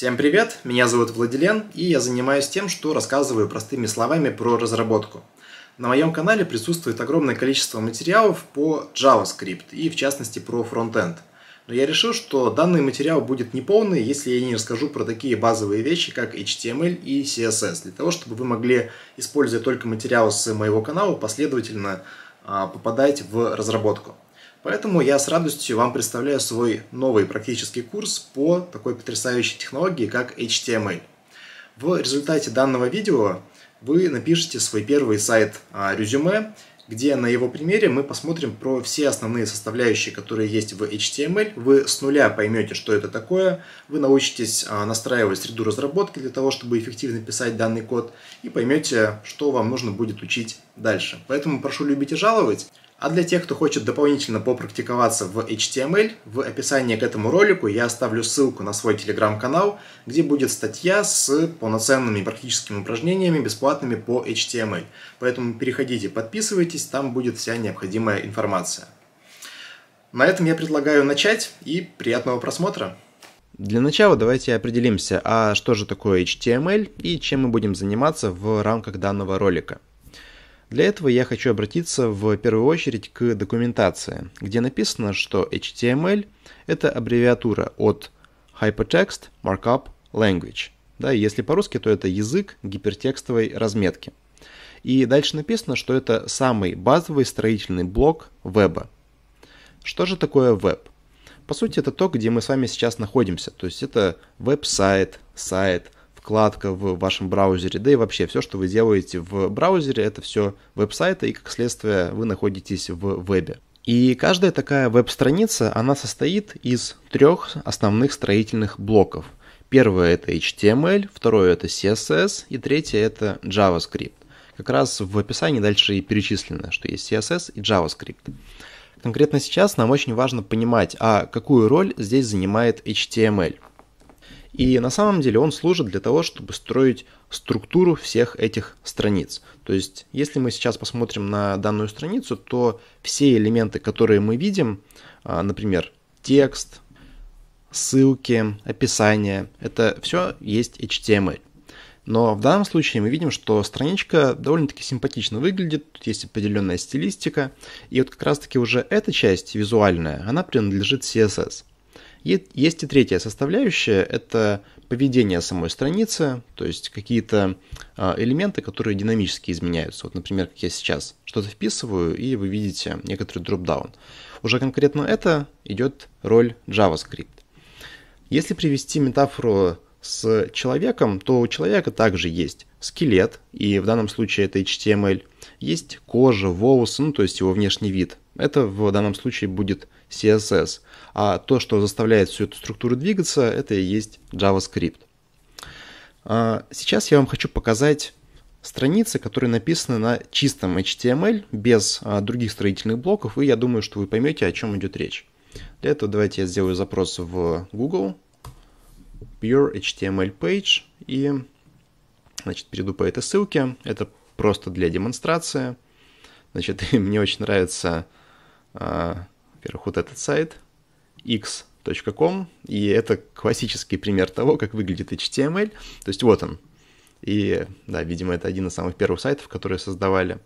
Всем привет, меня зовут Владилен, и я занимаюсь тем, что рассказываю простыми словами про разработку. На моем канале присутствует огромное количество материалов по JavaScript и в частности про фронтенд. Но я решил, что данный материал будет неполный, если я не расскажу про такие базовые вещи, как HTML и CSS, для того, чтобы вы могли, используя только материалы с моего канала, последовательно а, попадать в разработку. Поэтому я с радостью вам представляю свой новый практический курс по такой потрясающей технологии, как HTML. В результате данного видео вы напишите свой первый сайт а, резюме, где на его примере мы посмотрим про все основные составляющие, которые есть в HTML. Вы с нуля поймете, что это такое, вы научитесь а, настраивать среду разработки для того, чтобы эффективно писать данный код, и поймете, что вам нужно будет учить дальше. Поэтому прошу любить и жаловать. А для тех, кто хочет дополнительно попрактиковаться в HTML, в описании к этому ролику я оставлю ссылку на свой телеграм-канал, где будет статья с полноценными практическими упражнениями, бесплатными по HTML. Поэтому переходите, подписывайтесь, там будет вся необходимая информация. На этом я предлагаю начать и приятного просмотра! Для начала давайте определимся, а что же такое HTML и чем мы будем заниматься в рамках данного ролика. Для этого я хочу обратиться в первую очередь к документации, где написано, что HTML – это аббревиатура от Hypertext Markup Language. Да, если по-русски, то это язык гипертекстовой разметки. И дальше написано, что это самый базовый строительный блок веба. Что же такое веб? По сути, это то, где мы с вами сейчас находимся. То есть это веб-сайт, сайт, сайт вкладка в вашем браузере, да и вообще все, что вы делаете в браузере, это все веб-сайты, и как следствие вы находитесь в вебе. И каждая такая веб-страница, она состоит из трех основных строительных блоков. Первое это HTML, эм второе это CSS и третье это JavaScript. Как раз в описании дальше и перечислено, что есть CSS и JavaScript. Конкретно сейчас нам очень важно понимать, а какую роль здесь занимает HTML – эм и на самом деле он служит для того, чтобы строить структуру всех этих страниц. То есть, если мы сейчас посмотрим на данную страницу, то все элементы, которые мы видим, а, например, текст, ссылки, описание, это все есть HTML. Эм Но в данном случае мы видим, что страничка довольно-таки симпатично выглядит, тут есть определенная стилистика, и вот как раз-таки уже эта часть визуальная, она принадлежит CSS. Есть и третья составляющая, это поведение самой страницы, то есть какие-то а, элементы, которые динамически изменяются. Вот, например, как я сейчас что-то вписываю, и вы видите некоторый дропдаун. Уже конкретно это идет роль JavaScript. Если привести метафору с человеком, то у человека также есть скелет, и в данном случае это HTML, есть кожа, волосы, ну то есть его внешний вид. Это в данном случае будет CSS. А то, что заставляет всю эту структуру двигаться, это и есть JavaScript. А, сейчас я вам хочу показать страницы, которые написаны на чистом HTML, без а, других строительных блоков, и я думаю, что вы поймете, о чем идет речь. Для этого давайте я сделаю запрос в Google, Pure HTML Page, и значит, перейду по этой ссылке. Это просто для демонстрации. Значит, мне очень нравится, а, во-первых, вот этот сайт – x.com, и это классический пример того, как выглядит HTML. Эм То есть вот он. И, да, видимо, это один из самых первых сайтов, которые создавали.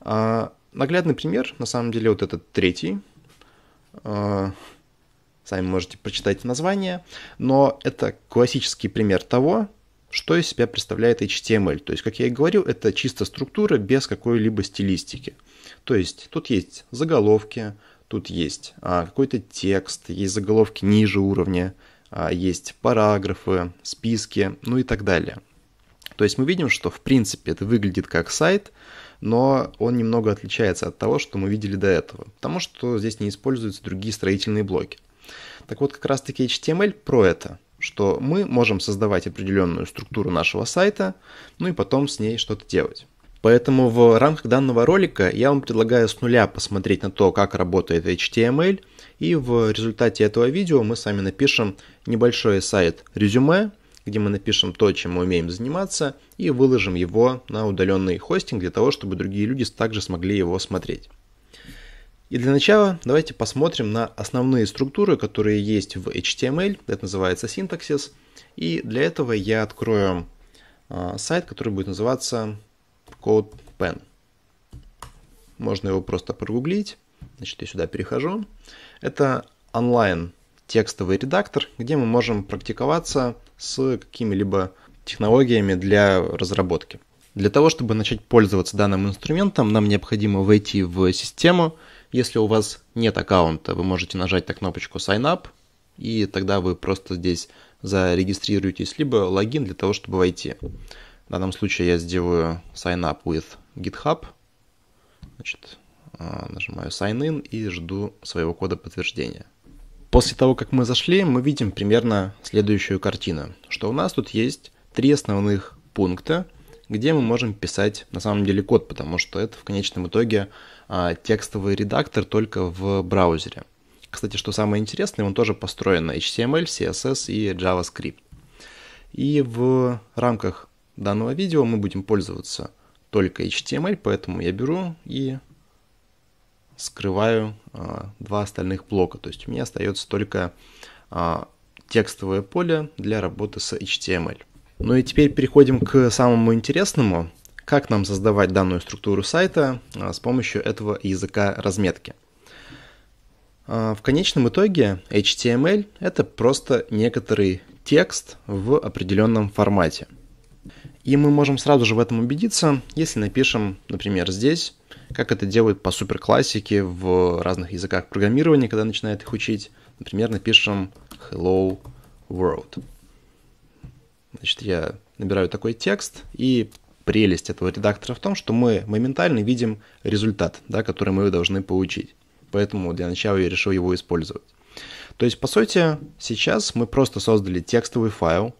А, наглядный пример, на самом деле, вот этот третий. А, сами можете прочитать название, но это классический пример того, что из себя представляет HTML. Эм То есть, как я и говорил, это чисто структура без какой-либо стилистики. То есть, тут есть заголовки, Тут есть а, какой-то текст, есть заголовки ниже уровня, а, есть параграфы, списки, ну и так далее. То есть мы видим, что в принципе это выглядит как сайт, но он немного отличается от того, что мы видели до этого, потому что здесь не используются другие строительные блоки. Так вот, как раз-таки HTML про это, что мы можем создавать определенную структуру нашего сайта, ну и потом с ней что-то делать. Поэтому в рамках данного ролика я вам предлагаю с нуля посмотреть на то, как работает HTML, и в результате этого видео мы с вами напишем небольшой сайт резюме, где мы напишем то, чем мы умеем заниматься, и выложим его на удаленный хостинг для того, чтобы другие люди также смогли его смотреть. И для начала давайте посмотрим на основные структуры, которые есть в HTML, это называется синтаксис, и для этого я открою а, сайт, который будет называться CodePen. Можно его просто прогуглить. Значит, я сюда перехожу. Это онлайн текстовый редактор, где мы можем практиковаться с какими-либо технологиями для разработки. Для того, чтобы начать пользоваться данным инструментом, нам необходимо войти в систему. Если у вас нет аккаунта, вы можете нажать на кнопочку Sign Up, и тогда вы просто здесь зарегистрируетесь, либо логин для того, чтобы войти. В данном случае я сделаю sign up with GitHub. Значит, а, нажимаю sign in и жду своего кода подтверждения. После того, как мы зашли, мы видим примерно следующую картину, что у нас тут есть три основных пункта, где мы можем писать на самом деле код, потому что это в конечном итоге а, текстовый редактор только в браузере. Кстати, что самое интересное, он тоже построен на HTML, CSS и JavaScript. И в рамках данного видео мы будем пользоваться только HTML, поэтому я беру и скрываю а, два остальных блока. То есть у меня остается только а, текстовое поле для работы с HTML. Ну и теперь переходим к самому интересному, как нам создавать данную структуру сайта а, с помощью этого языка разметки. А, в конечном итоге HTML это просто некоторый текст в определенном формате – и мы можем сразу же в этом убедиться, если напишем, например, здесь, как это делают по суперклассике в разных языках программирования, когда начинают их учить. Например, напишем hello world. Значит, я набираю такой текст, и прелесть этого редактора в том, что мы моментально видим результат, да, который мы должны получить. Поэтому для начала я решил его использовать. То есть, по сути, сейчас мы просто создали текстовый файл,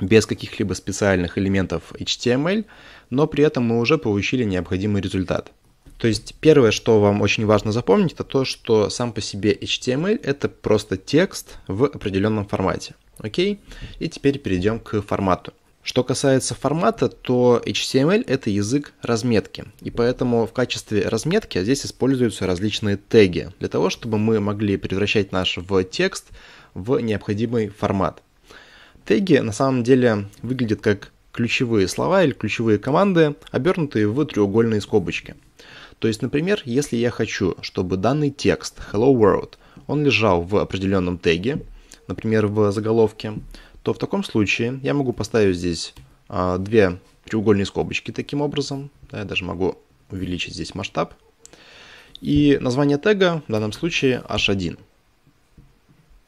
без каких-либо специальных элементов HTML, но при этом мы уже получили необходимый результат. То есть первое, что вам очень важно запомнить, это то, что сам по себе HTML это просто текст в определенном формате. Окей? И теперь перейдем к формату. Что касается формата, то HTML это язык разметки, и поэтому в качестве разметки здесь используются различные теги, для того, чтобы мы могли превращать наш в текст в необходимый формат. Теги на самом деле выглядят как ключевые слова или ключевые команды, обернутые в треугольные скобочки. То есть, например, если я хочу, чтобы данный текст Hello World, он лежал в определенном теге, например, в заголовке, то в таком случае я могу поставить здесь а, две треугольные скобочки таким образом. Да, я даже могу увеличить здесь масштаб. И название тега в данном случае h1.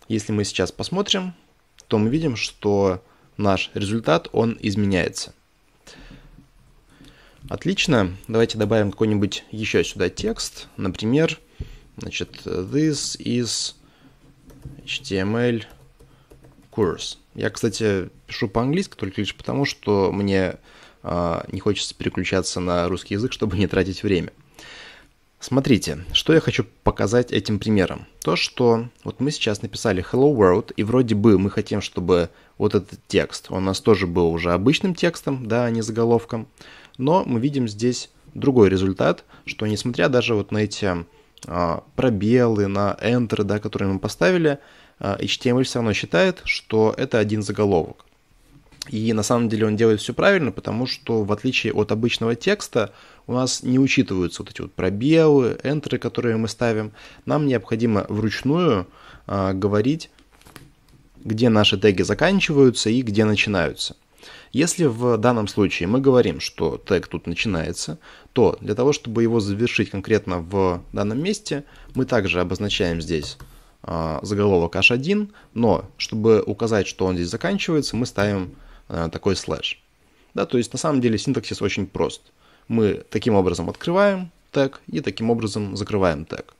Если мы сейчас посмотрим, то мы видим, что наш результат, он изменяется. Отлично. Давайте добавим какой-нибудь еще сюда текст. Например, значит, this is HTML course. Я, кстати, пишу по-английски только лишь потому, что мне э, не хочется переключаться на русский язык, чтобы не тратить время. Смотрите, что я хочу показать этим примером. То, что вот мы сейчас написали Hello World, и вроде бы мы хотим, чтобы вот этот текст, он у нас тоже был уже обычным текстом, да, а не заголовком, но мы видим здесь другой результат, что несмотря даже вот на эти а, пробелы, на Enter, да, которые мы поставили, а, HTML все равно считает, что это один заголовок. И на самом деле он делает все правильно, потому что в отличие от обычного текста у нас не учитываются вот эти вот пробелы, энтеры, которые мы ставим. Нам необходимо вручную э, говорить, где наши теги заканчиваются и где начинаются. Если в данном случае мы говорим, что тег тут начинается, то для того, чтобы его завершить конкретно в данном месте, мы также обозначаем здесь э, заголовок h1, но чтобы указать, что он здесь заканчивается, мы ставим Э, такой слэш. Да, то есть на самом деле синтаксис очень прост. Мы таким образом открываем тег и таким образом закрываем тег.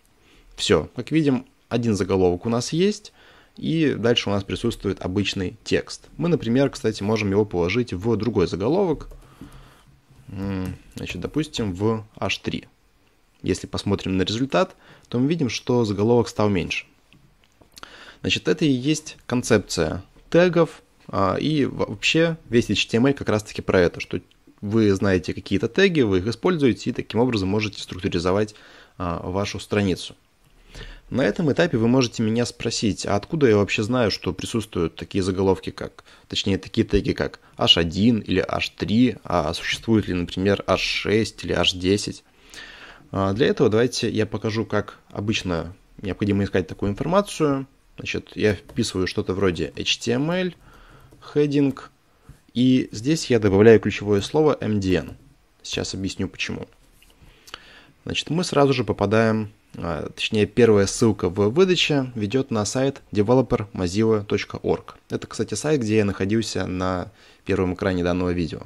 Все, как видим, один заголовок у нас есть, и дальше у нас присутствует обычный текст. Мы, например, кстати, можем его положить в другой заголовок, значит, допустим, в H3. Если посмотрим на результат, то мы видим, что заголовок стал меньше. Значит, это и есть концепция тегов, а, и вообще весь HTML как раз-таки про это, что вы знаете какие-то теги, вы их используете и таким образом можете структуризовать а, вашу страницу. На этом этапе вы можете меня спросить, а откуда я вообще знаю, что присутствуют такие заголовки, как, точнее, такие теги, как H1 или H3, а существует ли, например, H6 или H10? А, для этого давайте я покажу, как обычно необходимо искать такую информацию. Значит, я вписываю что-то вроде HTML – хединг, и здесь я добавляю ключевое слово MDN. Сейчас объясню почему. Значит, мы сразу же попадаем, а, точнее, первая ссылка в выдаче ведет на сайт developermozilla.org. Это, кстати, сайт, где я находился на первом экране данного видео.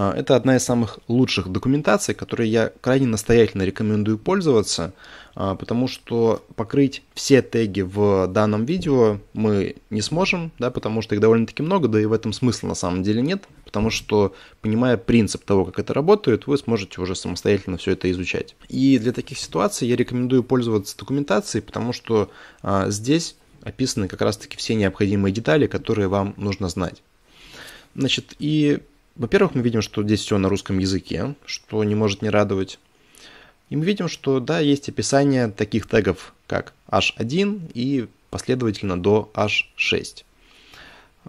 А, это одна из самых лучших документаций, которой я крайне настоятельно рекомендую пользоваться, а, потому что покрыть все теги в данном видео мы не сможем, да, потому что их довольно-таки много, да и в этом смысла на самом деле нет, потому что, понимая принцип того, как это работает, вы сможете уже самостоятельно все это изучать. И для таких ситуаций я рекомендую пользоваться документацией, потому что а, здесь описаны как раз-таки все необходимые детали, которые вам нужно знать. Значит, и во-первых, мы видим, что здесь все на русском языке, что не может не радовать. И мы видим, что да, есть описание таких тегов, как h1 и последовательно до h6.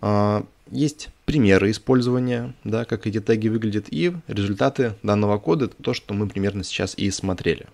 А, есть примеры использования, да, как эти теги выглядят, и результаты данного кода, это то, что мы примерно сейчас и смотрели.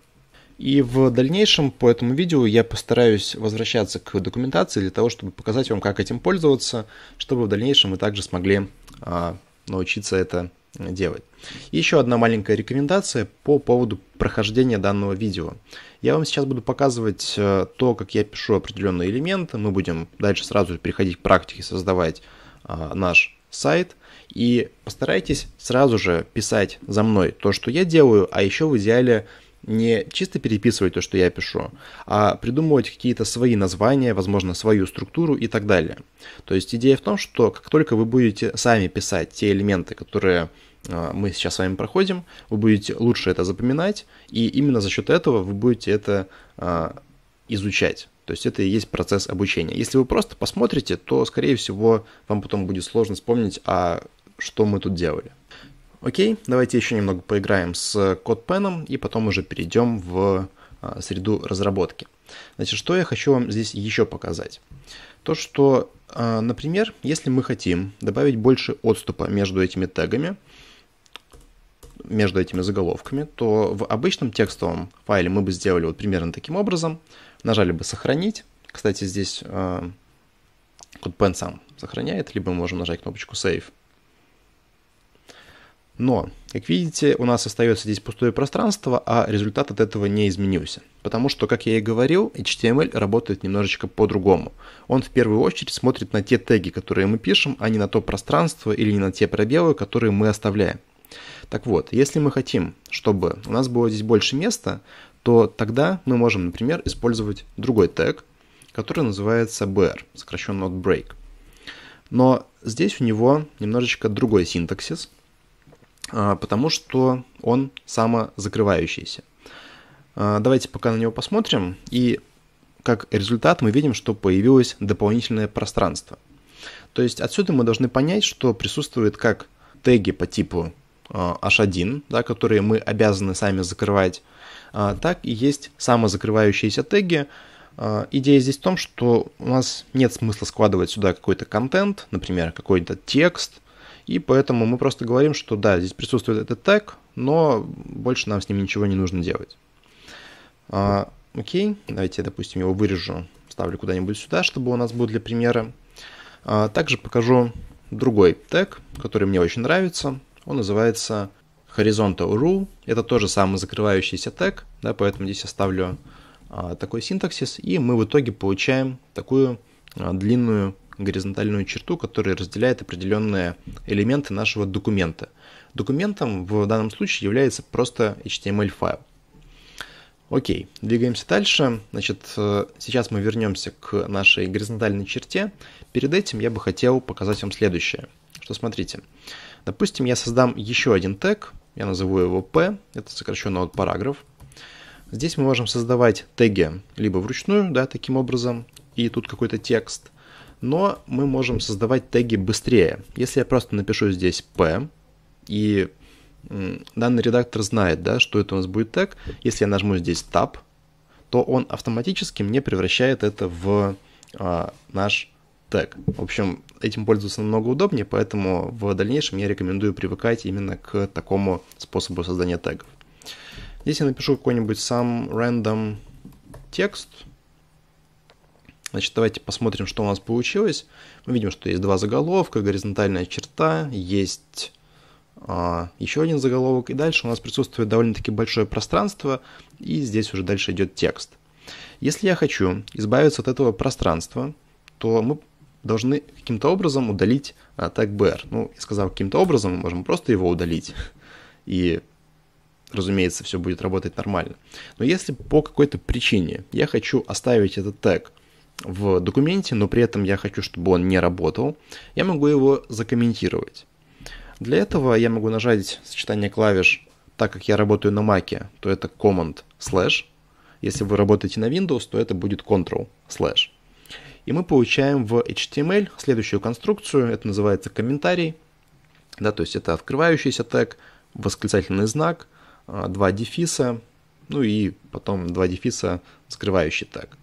И в дальнейшем по этому видео я постараюсь возвращаться к документации для того, чтобы показать вам, как этим пользоваться, чтобы в дальнейшем вы также смогли а, научиться это делать. Еще одна маленькая рекомендация по поводу прохождения данного видео. Я вам сейчас буду показывать э, то, как я пишу определенные элементы. Мы будем дальше сразу переходить к практике, создавать э, наш сайт. И постарайтесь сразу же писать за мной то, что я делаю, а еще в идеале не чисто переписывать то, что я пишу, а придумывать какие-то свои названия, возможно, свою структуру и так далее. То есть идея в том, что как только вы будете сами писать те элементы, которые а, мы сейчас с вами проходим, вы будете лучше это запоминать, и именно за счет этого вы будете это а, изучать. То есть это и есть процесс обучения. Если вы просто посмотрите, то, скорее всего, вам потом будет сложно вспомнить, а что мы тут делали. Окей, давайте еще немного поиграем с CodePen э, и потом уже перейдем в а, среду разработки. Значит, что я хочу вам здесь еще показать? То, что, а, например, если мы хотим добавить больше отступа между этими тегами, между этими заголовками, то в обычном текстовом файле мы бы сделали вот примерно таким образом. Нажали бы «Сохранить». Кстати, здесь CodePen а, сам сохраняет, либо мы можем нажать кнопочку «Save». Но, как видите, у нас остается здесь пустое пространство, а результат от этого не изменился. Потому что, как я и говорил, HTML работает немножечко по-другому. Он в первую очередь смотрит на те теги, которые мы пишем, а не на то пространство или не на те пробелы, которые мы оставляем. Так вот, если мы хотим, чтобы у нас было здесь больше места, то тогда мы можем, например, использовать другой тег, который называется br, сокращенно от break. Но здесь у него немножечко другой синтаксис, а, потому что он самозакрывающийся. А, давайте пока на него посмотрим, и как результат мы видим, что появилось дополнительное пространство. То есть отсюда мы должны понять, что присутствуют как теги по типу а, h1, да, которые мы обязаны сами закрывать, так и есть самозакрывающиеся теги. Идея здесь в том, что у нас нет смысла складывать сюда какой-то контент, например, какой-то текст – и поэтому мы просто говорим, что да, здесь присутствует этот тег, но больше нам с ним ничего не нужно делать. А, окей, давайте, допустим, его вырежу, ставлю куда-нибудь сюда, чтобы у нас был для примера. А, также покажу другой тег, который мне очень нравится. Он называется horizontal rule. Это тоже самый закрывающийся тег, да, поэтому здесь я ставлю а, такой синтаксис, и мы в итоге получаем такую длинную горизонтальную черту, которая разделяет определенные элементы нашего документа. Документом в данном случае является просто HTML-файл. Окей, двигаемся дальше. Значит, э, сейчас мы вернемся к нашей горизонтальной черте. Перед этим я бы хотел показать вам следующее. Что смотрите. Допустим, я создам еще один тег, я назову его P, это сокращенно от параграф. Здесь мы можем создавать теги либо вручную, да, таким образом, и тут какой-то текст, но мы можем создавать теги быстрее. Если я просто напишу здесь P, и данный редактор знает, да, что это у нас будет тег, если я нажму здесь Tab, то он автоматически мне превращает это в а, наш тег. В общем, этим пользоваться намного удобнее, поэтому в дальнейшем я рекомендую привыкать именно к такому способу создания тегов. Здесь я напишу какой-нибудь сам random текст, Значит, давайте посмотрим, что у нас получилось. Мы видим, что есть два заголовка, горизонтальная черта, есть а, еще один заголовок, и дальше у нас присутствует довольно-таки большое пространство, и здесь уже дальше идет текст. Если я хочу избавиться от этого пространства, то мы должны каким-то образом удалить а, так br. Ну, я сказал каким-то образом, мы можем просто его удалить. И, разумеется, все будет работать нормально. Но если по какой-то причине я хочу оставить этот тег – в документе, но при этом я хочу, чтобы он не работал, я могу его закомментировать. Для этого я могу нажать сочетание клавиш, так как я работаю на Маке, то это Command Slash. Если вы работаете на Windows, то это будет Ctrl Slash. И мы получаем в HTML следующую конструкцию, это называется комментарий. Да, то есть это открывающийся тег, восклицательный знак, а, два дефиса, ну и потом два дефиса, скрывающий тег.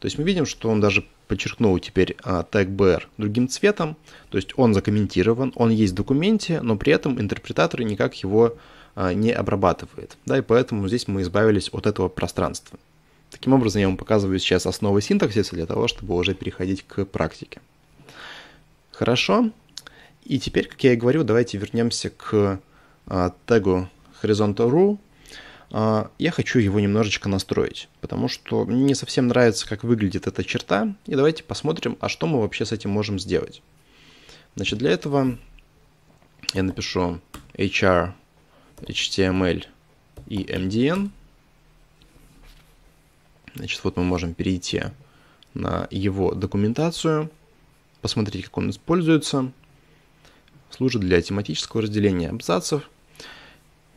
То есть мы видим, что он даже подчеркнул теперь а, тег BR другим цветом, то есть он закомментирован, он есть в документе, но при этом интерпретатор никак его а, не обрабатывает. Да, и поэтому здесь мы избавились от этого пространства. Таким образом, я вам показываю сейчас основы синтаксиса для того, чтобы уже переходить к практике. Хорошо. И теперь, как я и говорил, давайте вернемся к а, тегу horizontal.ru а, я хочу его немножечко настроить, потому что мне не совсем нравится, как выглядит эта черта, и давайте посмотрим, а что мы вообще с этим можем сделать. Значит, для этого я напишу HR, HTML и MDN. Значит, вот мы можем перейти на его документацию, посмотреть, как он используется. Служит для тематического разделения абзацев.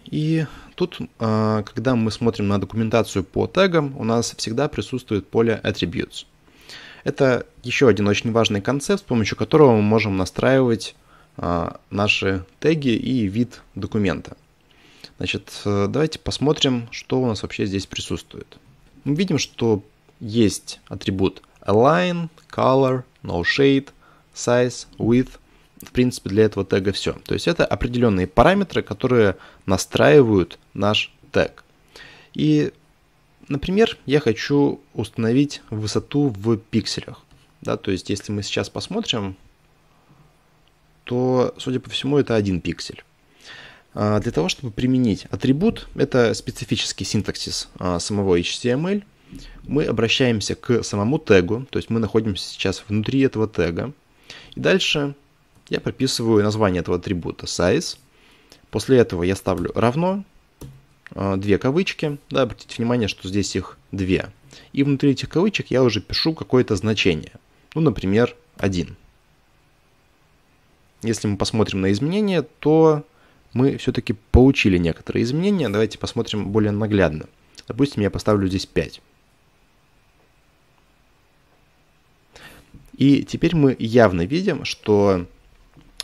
И Тут, а, когда мы смотрим на документацию по тегам, у нас всегда присутствует поле attributes. Это еще один очень важный концепт, с помощью которого мы можем настраивать а, наши теги и вид документа. Значит, э, давайте посмотрим, что у нас вообще здесь присутствует. Мы видим, что есть атрибут align, color, no shade, size, width в принципе, для этого тега все. То есть это определенные параметры, которые настраивают наш тег. И, например, я хочу установить высоту в пикселях. Да, то есть если мы сейчас посмотрим, то, судя по всему, это один пиксель. А, для того, чтобы применить атрибут, это специфический синтаксис а, самого HTML, мы обращаемся к самому тегу, то есть мы находимся сейчас внутри этого тега. И дальше я прописываю название этого атрибута size. После этого я ставлю равно, э, две кавычки. Да, обратите внимание, что здесь их две. И внутри этих кавычек я уже пишу какое-то значение. Ну, например, 1. Если мы посмотрим на изменения, то мы все-таки получили некоторые изменения. Давайте посмотрим более наглядно. Допустим, я поставлю здесь 5. И теперь мы явно видим, что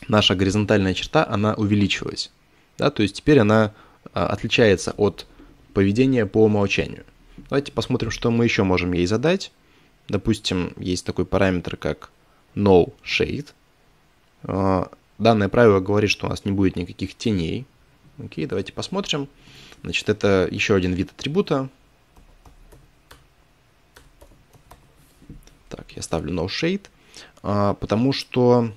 наша горизонтальная черта, она увеличилась. Да, то есть теперь она а, отличается от поведения по умолчанию. Давайте посмотрим, что мы еще можем ей задать. Допустим, есть такой параметр, как no shade. А, данное правило говорит, что у нас не будет никаких теней. Окей, давайте посмотрим. Значит, это еще один вид атрибута. Так, я ставлю no shade, а, потому что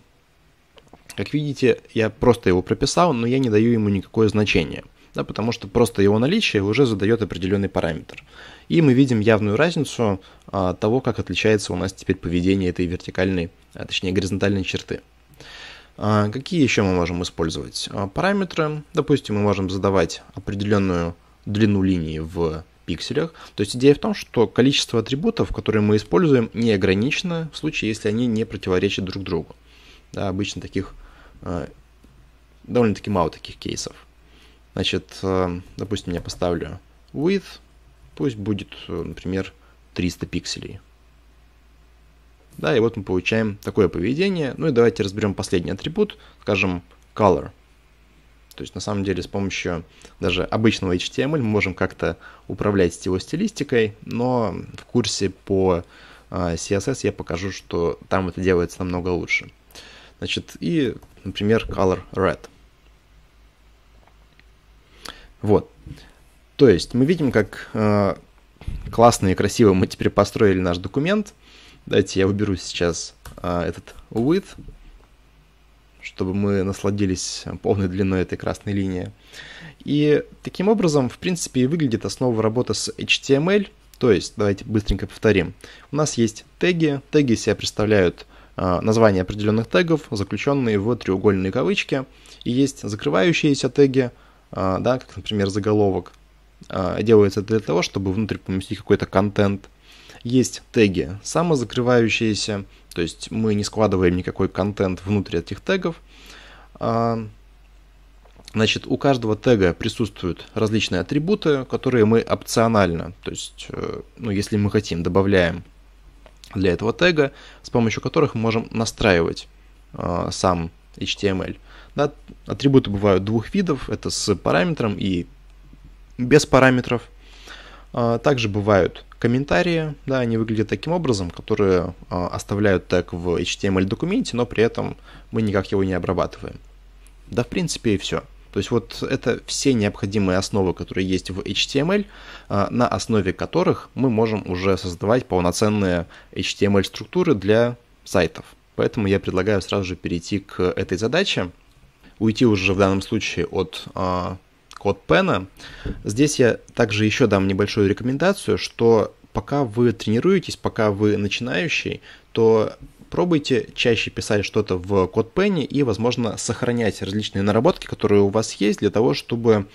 как видите, я просто его прописал, но я не даю ему никакое значение, да, потому что просто его наличие уже задает определенный параметр. И мы видим явную разницу а, того, как отличается у нас теперь поведение этой вертикальной, а, точнее горизонтальной черты. А, какие еще мы можем использовать? А, параметры, допустим, мы можем задавать определенную длину линии в пикселях. То есть идея в том, что количество атрибутов, которые мы используем, не ограничено в случае, если они не противоречат друг другу. Да, обычно таких Э, довольно-таки мало таких кейсов. Значит, э, допустим, я поставлю width, пусть будет, э, например, 300 пикселей. Да, и вот мы получаем такое поведение. Ну и давайте разберем последний атрибут, скажем, color. То есть на самом деле с помощью даже обычного HTML мы можем как-то управлять его стилистикой, но в курсе по CSS я покажу, что там это делается намного лучше. Значит, и, например, color red. Вот. То есть мы видим, как э, классно и красиво мы теперь построили наш документ. Давайте я уберу сейчас э, этот width, чтобы мы насладились полной длиной этой красной линии. И таким образом, в принципе, и выглядит основа работы с HTML. То есть, давайте быстренько повторим. У нас есть теги. Теги себя представляют а, названия определенных тегов, заключенные в треугольные кавычки. И есть закрывающиеся теги, а, да, как, например, заголовок. А, делается это для того, чтобы внутрь поместить какой-то контент. Есть теги самозакрывающиеся, то есть мы не складываем никакой контент внутрь этих тегов. Значит, у каждого тега присутствуют различные атрибуты, которые мы опционально, то есть, э, ну, если мы хотим, добавляем для этого тега, с помощью которых мы можем настраивать э, сам HTML. Да, атрибуты бывают двух видов, это с параметром и без параметров. Э, также бывают комментарии, да, они выглядят таким образом, которые э, оставляют тег в HTML документе, но при этом мы никак его не обрабатываем. Да, в принципе, и все. То есть вот это все необходимые основы, которые есть в HTML, а, на основе которых мы можем уже создавать полноценные HTML-структуры для сайтов. Поэтому я предлагаю сразу же перейти к этой задаче, уйти уже в данном случае от а, код пена. Здесь я также еще дам небольшую рекомендацию, что пока вы тренируетесь, пока вы начинающий, то Пробуйте чаще писать что-то в CodePen и, возможно, сохранять различные наработки, которые у вас есть, для того, чтобы,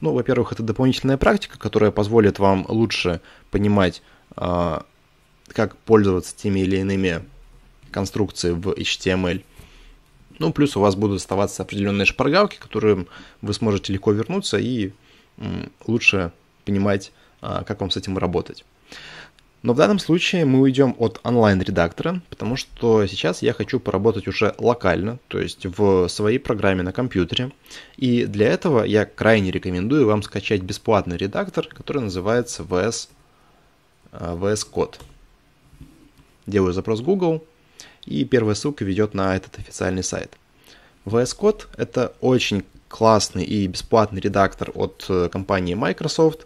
ну, во-первых, это дополнительная практика, которая позволит вам лучше понимать, а, как пользоваться теми или иными конструкциями в HTML. Ну, плюс у вас будут оставаться определенные шпаргалки, которым вы сможете легко вернуться и лучше понимать, а, как вам с этим работать. Но в данном случае мы уйдем от онлайн-редактора, потому что сейчас я хочу поработать уже локально, то есть в своей программе на компьютере. И для этого я крайне рекомендую вам скачать бесплатный редактор, который называется VS, э, VS Code. Делаю запрос Google, и первая ссылка ведет на этот официальный сайт. VS Code — это очень классный и бесплатный редактор от э, компании Microsoft,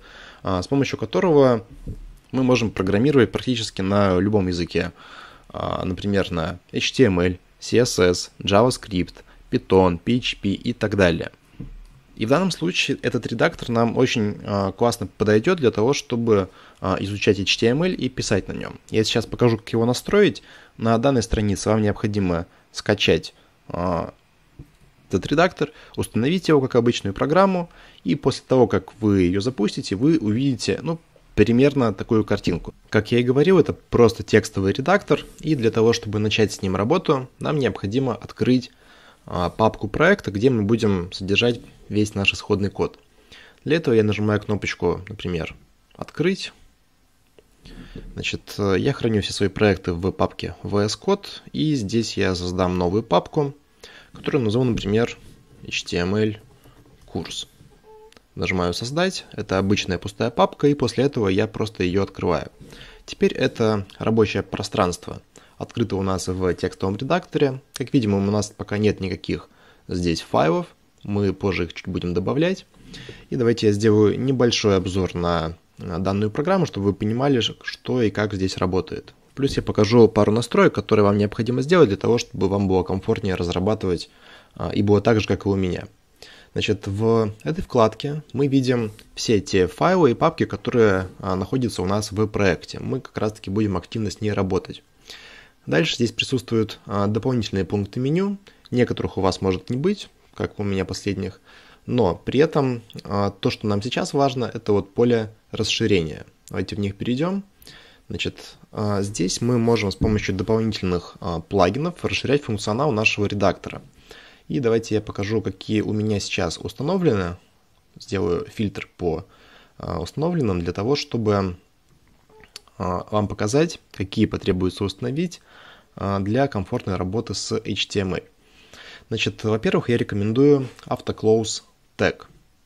а, с помощью которого мы можем программировать практически на любом языке. А, например, на HTML, CSS, JavaScript, Python, PHP и так далее. И в данном случае этот редактор нам очень а, классно подойдет для того, чтобы а, изучать HTML и писать на нем. Я сейчас покажу, как его настроить. На данной странице вам необходимо скачать этот редактор, установить его как обычную программу, и после того, как вы ее запустите, вы увидите, ну, примерно такую картинку. Как я и говорил, это просто текстовый редактор, и для того, чтобы начать с ним работу, нам необходимо открыть а, папку проекта, где мы будем содержать весь наш исходный код. Для этого я нажимаю кнопочку, например, «Открыть». Значит, э, я храню все свои проекты в папке VS Code, и здесь я создам новую папку, которую назову, например, HTML курс. Нажимаю «Создать». Это обычная пустая папка, и после этого я просто ее открываю. Теперь это рабочее пространство. Открыто у нас в текстовом редакторе. Как видим, у нас пока нет никаких здесь файлов. Мы позже их чуть будем добавлять. И давайте я сделаю небольшой обзор на данную программу, чтобы вы понимали, что и как здесь работает. Плюс я покажу пару настроек, которые вам необходимо сделать для того, чтобы вам было комфортнее разрабатывать а, и было так же, как и у меня. Значит, в этой вкладке мы видим все те файлы и папки, которые а, находятся у нас в проекте. Мы как раз-таки будем активно с ней работать. Дальше здесь присутствуют а, дополнительные пункты меню. Некоторых у вас может не быть, как у меня последних. Но при этом а, то, что нам сейчас важно, это вот поле расширения. Давайте в них перейдем. Значит, здесь мы можем с помощью дополнительных плагинов расширять функционал нашего редактора – и давайте я покажу, какие у меня сейчас установлены. Сделаю фильтр по а, установленным для того, чтобы а, вам показать, какие потребуется установить а, для комфортной работы с HTML. Значит, во-первых, я рекомендую AutoClose Tag.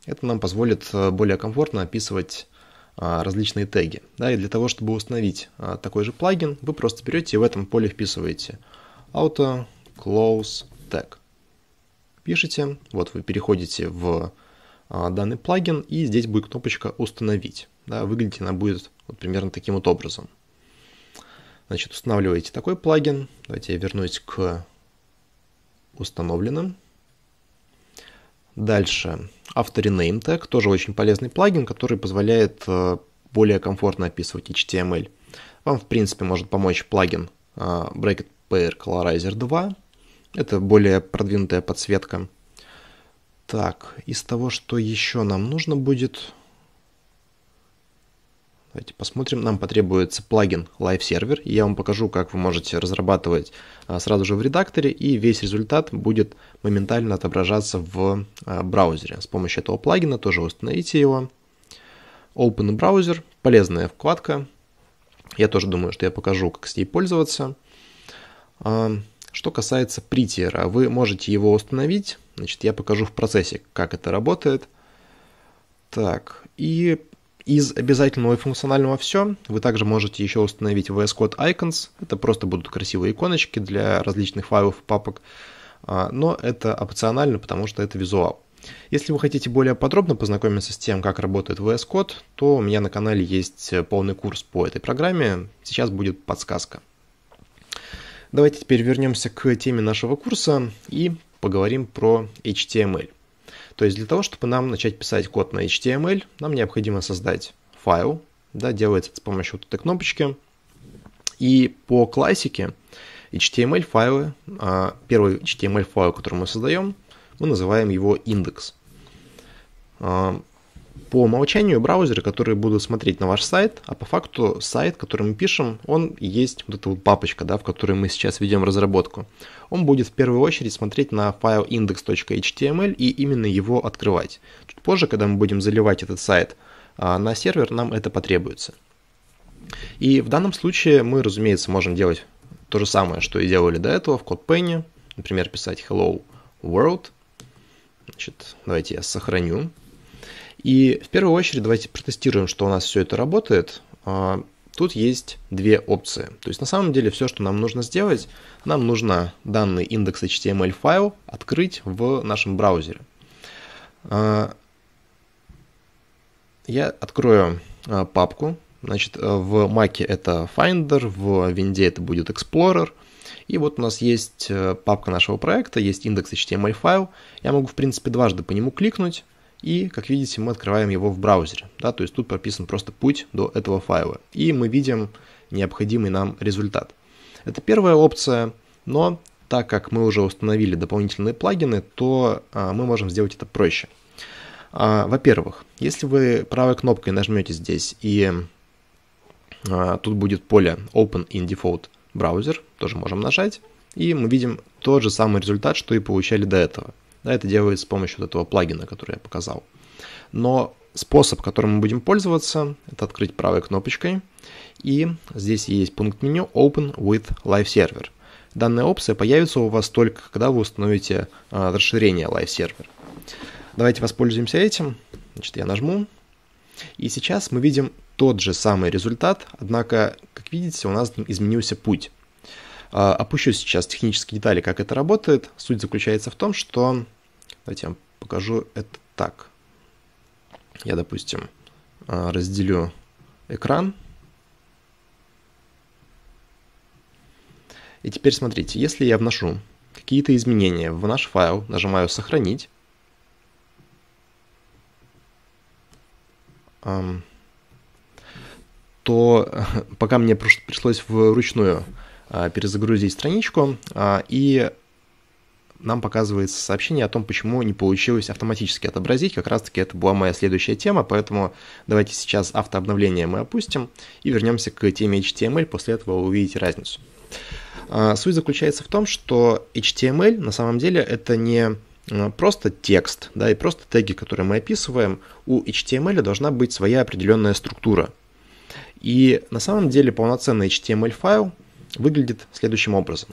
Это нам позволит более комфортно описывать различные теги. Да, и для того, чтобы установить такой же плагин, вы просто берете и в этом поле вписываете auto tag пишете, вот вы переходите в а, данный плагин, и здесь будет кнопочка «Установить». Да, выглядит она будет вот примерно таким вот образом. Значит, устанавливаете такой плагин. Давайте я вернусь к установленным. Дальше After Rename Tag, тоже очень полезный плагин, который позволяет э, более комфортно описывать HTML. Вам, в принципе, может помочь плагин а, Bracket Pair Colorizer 2, это более продвинутая подсветка. Так, из того, что еще нам нужно будет... Давайте посмотрим. Нам потребуется плагин Live Server. я вам покажу, как вы можете разрабатывать а, сразу же в редакторе, и весь результат будет моментально отображаться в а, браузере. С помощью этого плагина тоже установите его. Open Browser, полезная вкладка. Я тоже думаю, что я покажу, как с ней пользоваться. А, что касается притера, вы можете его установить. Значит, я покажу в процессе, как это работает. Так, и из обязательного и функционального все вы также можете еще установить VS Code Icons. Это просто будут красивые иконочки для различных файлов, папок. А, но это опционально, потому что это визуал. Если вы хотите более подробно познакомиться с тем, как работает VS Code, то у меня на канале есть полный курс по этой программе. Сейчас будет подсказка. Давайте теперь вернемся к теме нашего курса и поговорим про HTML. То есть для того, чтобы нам начать писать код на HTML, нам необходимо создать файл. Да, делается с помощью вот этой кнопочки. И по классике HTML файлы, а, первый HTML файл, который мы создаем, мы называем его индекс. А, по умолчанию браузеры, которые будут смотреть на ваш сайт, а по факту сайт, который мы пишем, он есть вот эта вот папочка, да, в которой мы сейчас ведем разработку. Он будет в первую очередь смотреть на файл index.html и именно его открывать. Чуть позже, когда мы будем заливать этот сайт а, на сервер, нам это потребуется. И в данном случае мы, разумеется, можем делать то же самое, что и делали до этого в CodePen, например, писать hello world. Значит, давайте я сохраню и в первую очередь давайте протестируем, что у нас все это работает. А, тут есть две опции. То есть на самом деле все, что нам нужно сделать, нам нужно данный индекс HTML файл открыть в нашем браузере. А, я открою а, папку. Значит, э, в Mac это Finder, в Windows это будет Explorer. И вот у нас есть э, папка нашего проекта, есть индекс HTML файл. Я могу, в принципе, дважды по нему кликнуть и, как видите, мы открываем его в браузере. Да, то есть тут прописан просто путь до этого файла. И мы видим необходимый нам результат. Это первая опция, но так как мы уже установили дополнительные плагины, то а, мы можем сделать это проще. А, во-первых, если вы правой кнопкой нажмете здесь, и а, тут будет поле Open in Default Browser, тоже можем нажать, и мы видим тот же самый результат, что и получали до этого. Да, это делается с помощью вот этого плагина, который я показал. Но способ, которым мы будем пользоваться, это открыть правой кнопочкой. И здесь есть пункт меню Open with Live Server. Данная опция появится у вас только, когда вы установите э, расширение Live Server. Давайте воспользуемся этим. Значит, я нажму. И сейчас мы видим тот же самый результат, однако, как видите, у нас изменился путь. А, Опущу сейчас технические детали, как это работает. Суть заключается в том, что... Давайте я вам покажу это так. Я, допустим, а, разделю экран. И теперь смотрите, если я вношу какие-то изменения в наш файл, нажимаю «Сохранить», то пока мне пришлось вручную а, перезагрузить страничку, а, и нам показывается сообщение о том, почему не получилось автоматически отобразить. Как раз-таки это была моя следующая тема, поэтому давайте сейчас автообновление мы опустим и вернемся к теме HTML, после этого вы увидите разницу. А, суть заключается в том, что HTML на самом деле это не просто текст, да, и просто теги, которые мы описываем. У HTML должна быть своя определенная структура. И на самом деле полноценный HTML-файл выглядит следующим образом.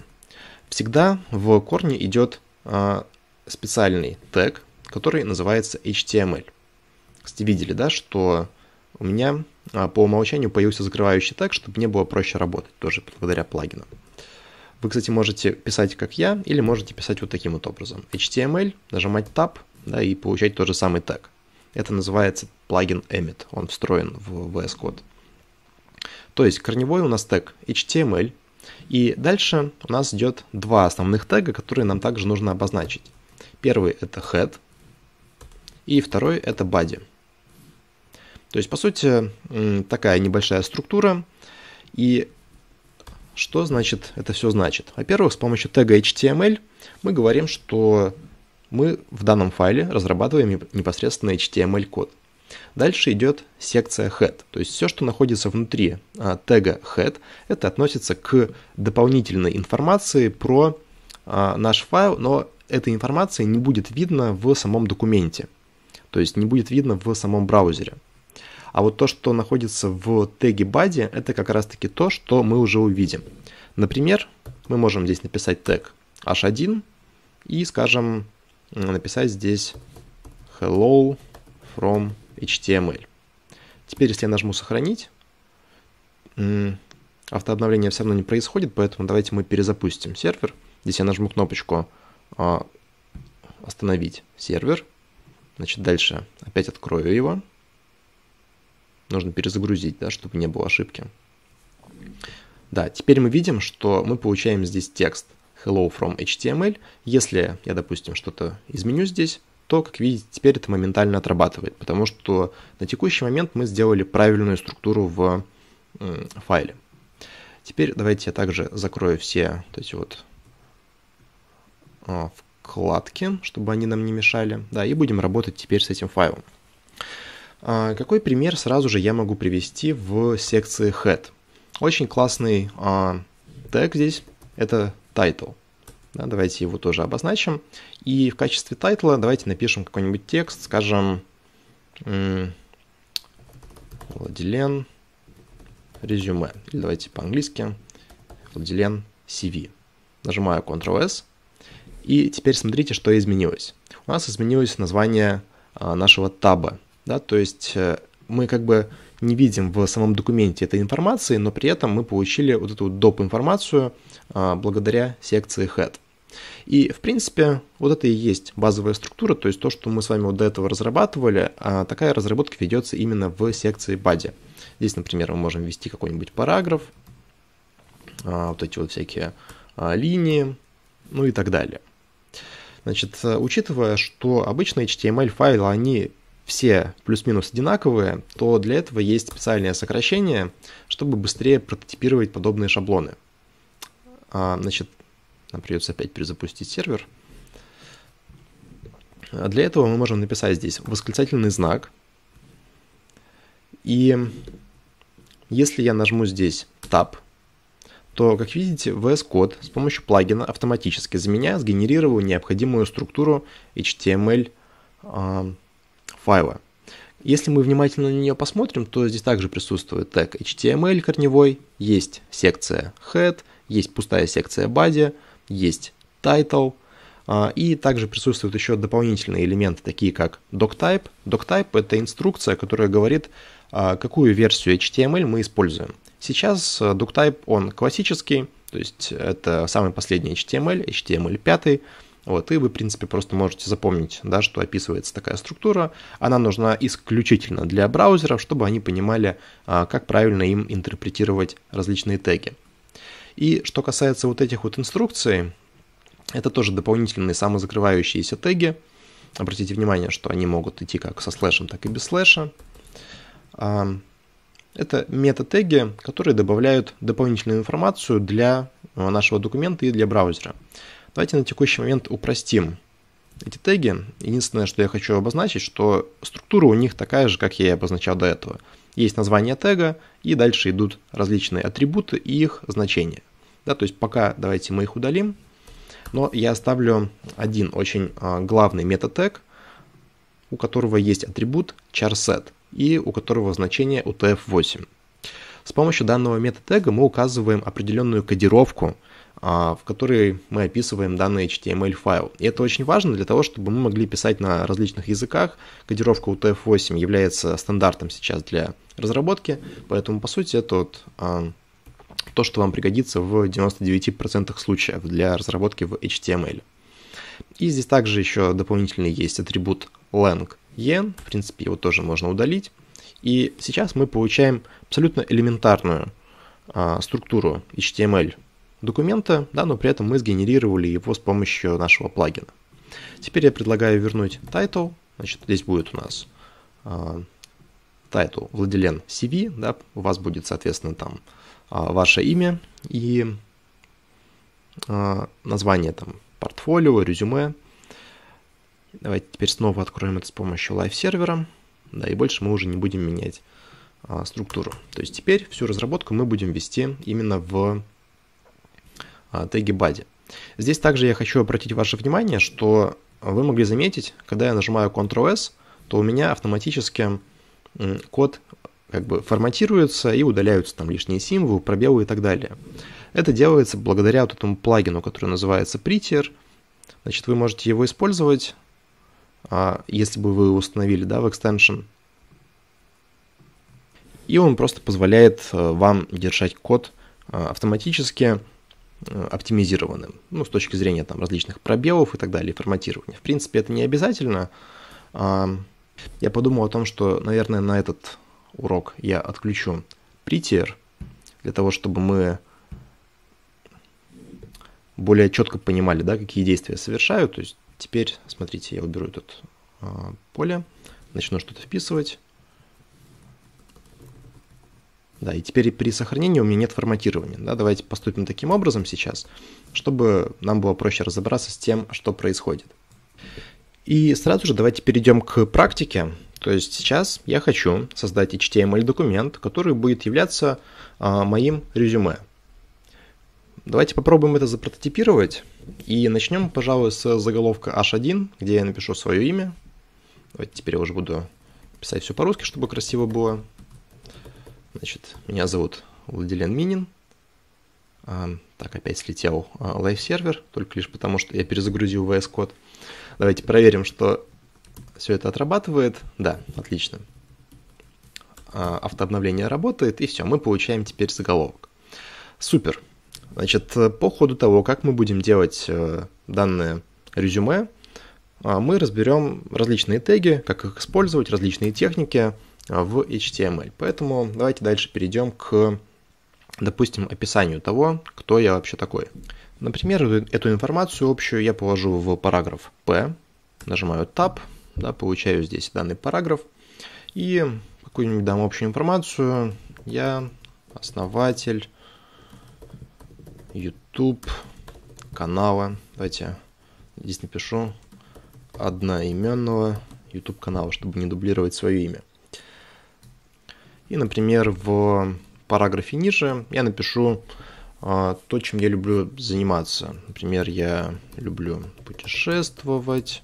Всегда в корне идет а, специальный тег, который называется HTML. Кстати, видели, да, что у меня а, по умолчанию появился закрывающий тег, чтобы мне было проще работать, тоже благодаря плагину. Вы, кстати, можете писать, как я, или можете писать вот таким вот образом. HTML, нажимать Tab, да, и получать тот же самый тег. Это называется плагин Emmet, он встроен в VS Code. То есть корневой у нас тег HTML, и дальше у нас идет два основных тега, которые нам также нужно обозначить. Первый это head, и второй это body. То есть, по сути, такая небольшая структура. И что значит это все значит? Во-первых, с помощью тега HTML мы говорим, что мы в данном файле разрабатываем непосредственно HTML-код. Дальше идет секция head, то есть все, что находится внутри а, тега head, это относится к дополнительной информации про а, наш файл, но эта информация не будет видна в самом документе, то есть не будет видно в самом браузере. А вот то, что находится в теге body, это как раз-таки то, что мы уже увидим. Например, мы можем здесь написать тег h1 и, скажем, написать здесь hello from HTML. Теперь, если я нажму «Сохранить», автообновление все равно не происходит, поэтому давайте мы перезапустим сервер. Здесь я нажму кнопочку а, «Остановить сервер». Значит, дальше опять открою его. Нужно перезагрузить, да, чтобы не было ошибки. Да, теперь мы видим, что мы получаем здесь текст hello from HTML. Если я, допустим, что-то изменю здесь, то, как видите, теперь это моментально отрабатывает, потому что на текущий момент мы сделали правильную структуру в файле. Теперь давайте я также закрою все вот эти вот а, вкладки, чтобы они нам не мешали, да, и будем работать теперь с этим файлом. А, какой пример сразу же я могу привести в секции head? Очень классный а, тег здесь, это title. Да, давайте его тоже обозначим. И в качестве тайтла давайте напишем какой-нибудь текст, скажем, Владилен резюме. Или давайте по-английски Владилен CV. Нажимаю Ctrl-S. И теперь смотрите, что изменилось. У нас изменилось название а, нашего таба. Да, то есть э, мы как бы не видим в самом документе этой информации, но при этом мы получили вот эту доп. информацию а, благодаря секции head. И, в принципе, вот это и есть базовая структура, то есть то, что мы с вами вот до этого разрабатывали, а такая разработка ведется именно в секции body. Здесь, например, мы можем ввести какой-нибудь параграф, а, вот эти вот всякие а, линии, ну и так далее. Значит, э, учитывая, что обычные HTML-файлы, они все плюс-минус одинаковые, то для этого есть специальное сокращение, чтобы быстрее прототипировать подобные шаблоны. Значит, нам придется опять перезапустить сервер. А для этого мы можем написать здесь восклицательный знак. И если я нажму здесь Tab, то, как видите, VS Code с помощью плагина автоматически за меня сгенерировал необходимую структуру HTML э, а, файла. Если мы внимательно на нее посмотрим, то здесь также присутствует тег HTML корневой, есть секция head, есть пустая секция body, есть title, а, и также присутствуют еще дополнительные элементы, такие как doctype. Doctype — это инструкция, которая говорит, а, какую версию HTML эм мы используем. Сейчас doctype, а, он классический, то есть это самый последний HTML, HTML5, эм эм вот, и вы, в принципе, просто можете запомнить, да, что описывается такая структура. Она нужна исключительно для браузеров, чтобы они понимали, как правильно им интерпретировать различные теги. И что касается вот этих вот инструкций, это тоже дополнительные самозакрывающиеся теги. Обратите внимание, что они могут идти как со слэшем, так и без слэша. А, это мета-теги, которые добавляют дополнительную информацию для а, нашего документа и для браузера. Давайте на текущий момент упростим эти теги. Единственное, что я хочу обозначить, что структура у них такая же, как я и обозначал до этого. Есть название тега, и дальше идут различные атрибуты и их значения. Да, то есть пока давайте мы их удалим, но я оставлю один очень а, главный метатег, у которого есть атрибут charset и у которого значение utf8. С помощью данного метатега мы указываем определенную кодировку, а, в которой мы описываем данный HTML файл. И это очень важно для того, чтобы мы могли писать на различных языках. Кодировка UTF-8 является стандартом сейчас для разработки, поэтому по сути это вот а, то, что вам пригодится в 99% случаев для разработки в HTML. Эм И здесь также еще дополнительный есть атрибут lang en, в принципе, его тоже можно удалить. И сейчас мы получаем абсолютно элементарную а, структуру HTML эм документа, да, но при этом мы сгенерировали его с помощью нашего плагина. Теперь я предлагаю вернуть title, значит, здесь будет у нас а, title владелен CV, да, у вас будет, соответственно, там а, ваше имя и а, название там портфолио, резюме. Давайте теперь снова откроем это с помощью лайв-сервера. Да, и больше мы уже не будем менять а, структуру. То есть теперь всю разработку мы будем вести именно в а, теге body. Здесь также я хочу обратить ваше внимание, что вы могли заметить, когда я нажимаю Ctrl-S, то у меня автоматически код как бы форматируется и удаляются там лишние символы, пробелы и так далее. Это делается благодаря вот этому плагину, который называется Prettier. Значит, вы можете его использовать, а, если бы вы его установили да, в extension. И он просто позволяет э, вам держать код э, автоматически э, оптимизированным, ну, с точки зрения там различных пробелов и так далее, форматирования. В принципе, это не обязательно. А, я подумал о том, что, наверное, на этот урок я отключу притер, для того, чтобы мы более четко понимали, да, какие действия совершаю. То есть теперь, смотрите, я уберу этот э, поле, начну что-то вписывать. Да, и теперь при сохранении у меня нет форматирования. Да? Давайте поступим таким образом сейчас, чтобы нам было проще разобраться с тем, что происходит. И сразу же давайте перейдем к практике. То есть сейчас я хочу создать HTML-документ, который будет являться а, моим резюме. Давайте попробуем это запрототипировать. И начнем, пожалуй, с заголовка H1, где я напишу свое имя. Давайте теперь я уже буду писать все по-русски, чтобы красиво было. Значит, меня зовут Владилен Минин. А, так, опять слетел а, лайв-сервер, только лишь потому, что я перезагрузил VS Code. Давайте проверим, что все это отрабатывает. Да, отлично. А, автообновление работает, и все, мы получаем теперь заголовок. Супер. Значит, по ходу того, как мы будем делать э, данное резюме, а, мы разберем различные теги, как их использовать, различные техники а, в HTML. Поэтому давайте дальше перейдем к, допустим, описанию того, кто я вообще такой. Например, эту информацию общую я положу в параграф P, нажимаю Tab, да, получаю здесь данный параграф и какую-нибудь дам общую информацию. Я основатель YouTube канала. Давайте здесь напишу одноименного YouTube канала, чтобы не дублировать свое имя. И, например, в параграфе ниже я напишу а, то, чем я люблю заниматься. Например, я люблю путешествовать,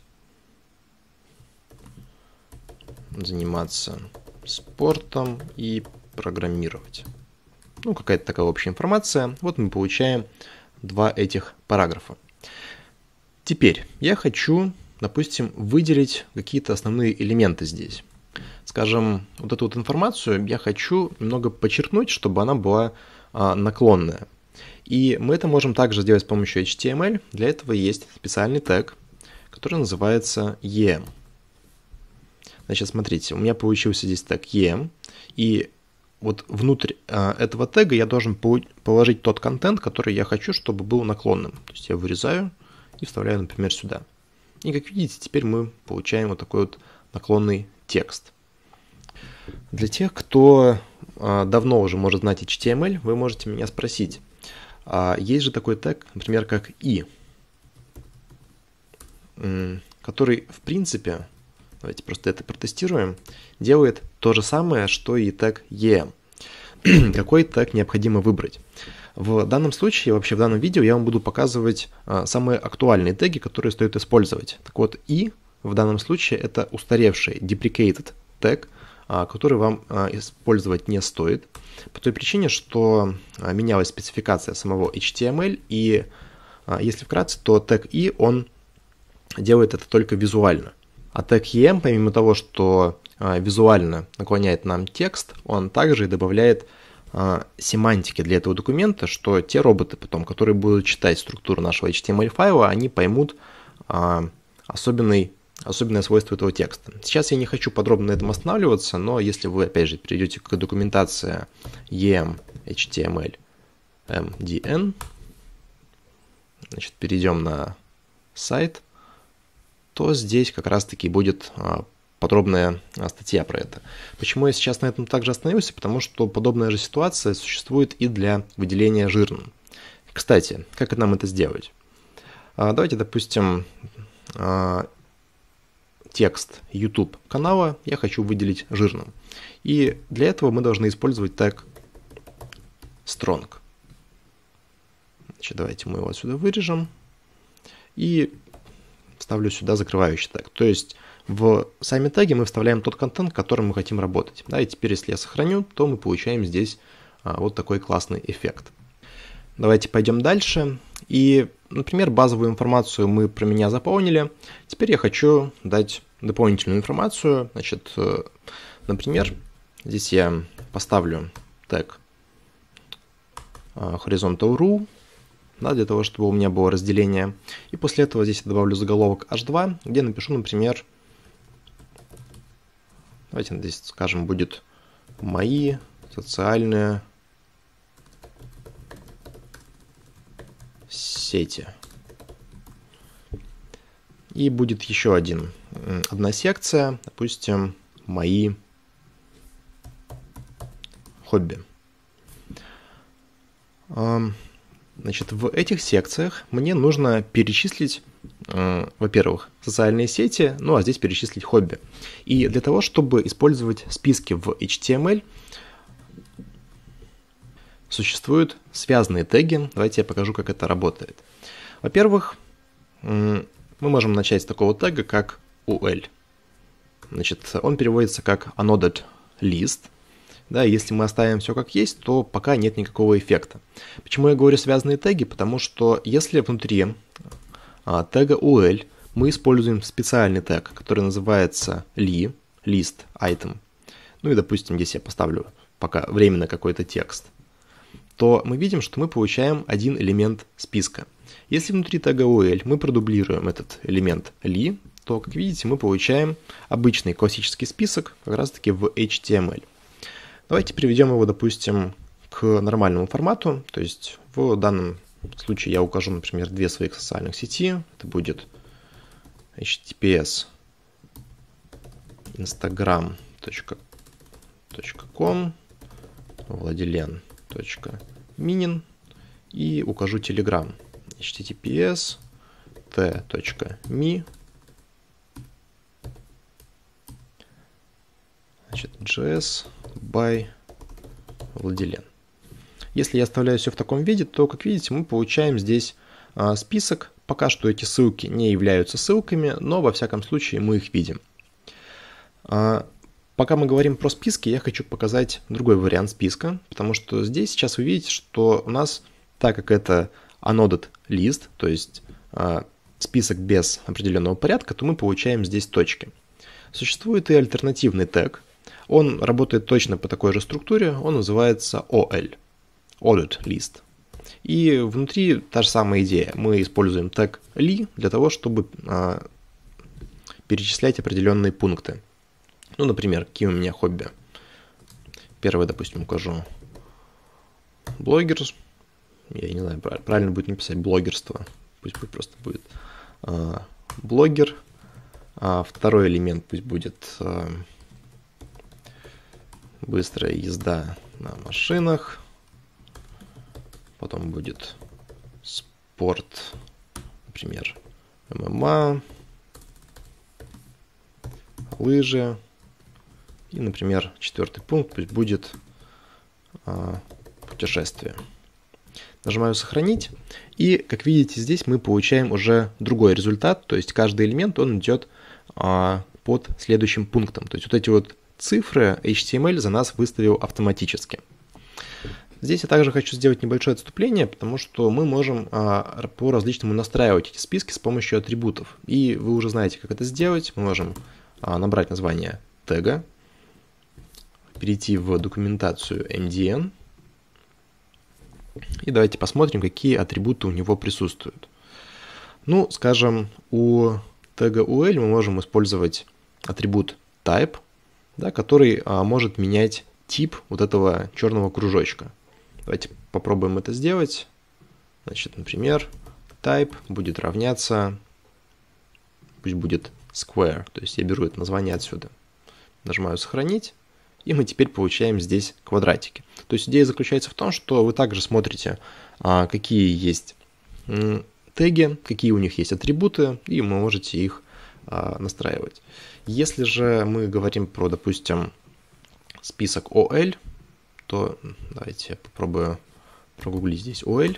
заниматься спортом и программировать. Ну, какая-то такая общая информация. Вот мы получаем два этих параграфа. Теперь я хочу, допустим, выделить какие-то основные элементы здесь. Скажем, вот эту вот информацию я хочу немного подчеркнуть, чтобы она была а, наклонная. И мы это можем также сделать с помощью HTML. Для этого есть специальный тег, который называется EM. Значит, смотрите, у меня получился здесь тег EM, и вот внутрь а, этого тега я должен положить тот контент, который я хочу, чтобы был наклонным. То есть я вырезаю и вставляю, например, сюда. И как видите, теперь мы получаем вот такой вот наклонный текст. Для тех, кто а, давно уже может знать HTML, вы можете меня спросить. А, есть же такой тег, например, как i, который, в принципе, Давайте просто это протестируем. Делает то же самое, что и тег EM. Какой тег необходимо выбрать? В данном случае, вообще в данном видео я вам буду показывать а, самые актуальные теги, которые стоит использовать. Так вот, и в данном случае это устаревший deprecated тег, а, который вам а, использовать не стоит, по той причине, что менялась спецификация самого HTML, и если вкратце, то тег и он делает это только визуально – а EM, помимо того, что а, визуально наклоняет нам текст, он также и добавляет а, семантики для этого документа, что те роботы потом, которые будут читать структуру нашего HTML файла, они поймут а, особенный, особенное свойство этого текста. Сейчас я не хочу подробно на этом останавливаться, но если вы, опять же, перейдете к документации EM HTML MDN, значит, перейдем на сайт – то здесь как раз-таки будет а, подробная а, статья про это. Почему я сейчас на этом также остановился? Потому что подобная же ситуация существует и для выделения жирным. Кстати, как нам это сделать? А, давайте, допустим, текст YouTube канала я хочу выделить жирным. И для этого мы должны использовать тег strong. Значит, давайте мы его отсюда вырежем. И вставлю сюда закрывающий тег. То есть в сами теги мы вставляем тот контент, которым мы хотим работать. Да, и теперь, если я сохраню, то мы получаем здесь а, вот такой классный эффект. Давайте пойдем дальше. И, например, базовую информацию мы про меня заполнили. Теперь я хочу дать дополнительную информацию. Значит, э, например, здесь я поставлю тег а, horizontal.ru да, для того, чтобы у меня было разделение. И после этого здесь я добавлю заголовок h2, где напишу, например, давайте здесь скажем, будет мои социальные сети. И будет еще один, одна секция, допустим, мои хобби. Значит, в этих секциях мне нужно перечислить, э, во-первых, социальные сети, ну а здесь перечислить хобби. И для того, чтобы использовать списки в HTML, существуют связанные теги. Давайте я покажу, как это работает. Во-первых, мы можем начать с такого тега, как UL. Значит, он переводится как annotated list – да, если мы оставим все как есть, то пока нет никакого эффекта. Почему я говорю связанные теги? Потому что если внутри а, тега UL мы используем специальный тег, который называется li, list, item, ну и, допустим, здесь я поставлю пока временно какой-то текст, то мы видим, что мы получаем один элемент списка. Если внутри тега UL мы продублируем этот элемент li, то, как видите, мы получаем обычный классический список как раз-таки в HTML. Давайте приведем его, допустим, к нормальному формату. То есть в данном случае я укажу, например, две своих социальных сети. Это будет https instagram.com владилен.минин и укажу Telegram https t.me значит js by владилен. Если я оставляю все в таком виде, то, как видите, мы получаем здесь а, список. Пока что эти ссылки не являются ссылками, но во всяком случае мы их видим. А, пока мы говорим про списки, я хочу показать другой вариант списка, потому что здесь сейчас вы видите, что у нас, так как это anoded list, то есть а, список без определенного порядка, то мы получаем здесь точки. Существует и альтернативный тег, он работает точно по такой же структуре, он называется OL, Audit List. И внутри та же самая идея. Мы используем тег li для того, чтобы а, перечислять определенные пункты. Ну, например, какие у меня хобби. Первое, допустим, укажу блогер. Я не знаю, правильно будет написать блогерство. Пусть будет просто будет а, блогер. А второй элемент пусть будет... А, Быстрая езда на машинах. Потом будет спорт, например, ММА, лыжи. И, например, четвертый пункт пусть будет а, путешествие. Нажимаю «Сохранить». И, как видите, здесь мы получаем уже другой результат. То есть каждый элемент, он идет а, под следующим пунктом. То есть вот эти вот цифры HTML за нас выставил автоматически. Здесь я также хочу сделать небольшое отступление, потому что мы можем а, по-различному настраивать эти списки с помощью атрибутов. И вы уже знаете, как это сделать. Мы можем а, набрать название тега, перейти в документацию MDN. И давайте посмотрим, какие атрибуты у него присутствуют. Ну, скажем, у тега UL мы можем использовать атрибут type, да, который а, может менять тип вот этого черного кружочка. Давайте попробуем это сделать. Значит, например, type будет равняться, пусть будет square, то есть я беру это название отсюда. Нажимаю сохранить, и мы теперь получаем здесь квадратики. То есть идея заключается в том, что вы также смотрите, а, какие есть теги, какие у них есть атрибуты, и вы можете их а, настраивать. Если же мы говорим про, допустим, список OL, то давайте я попробую прогуглить здесь OL.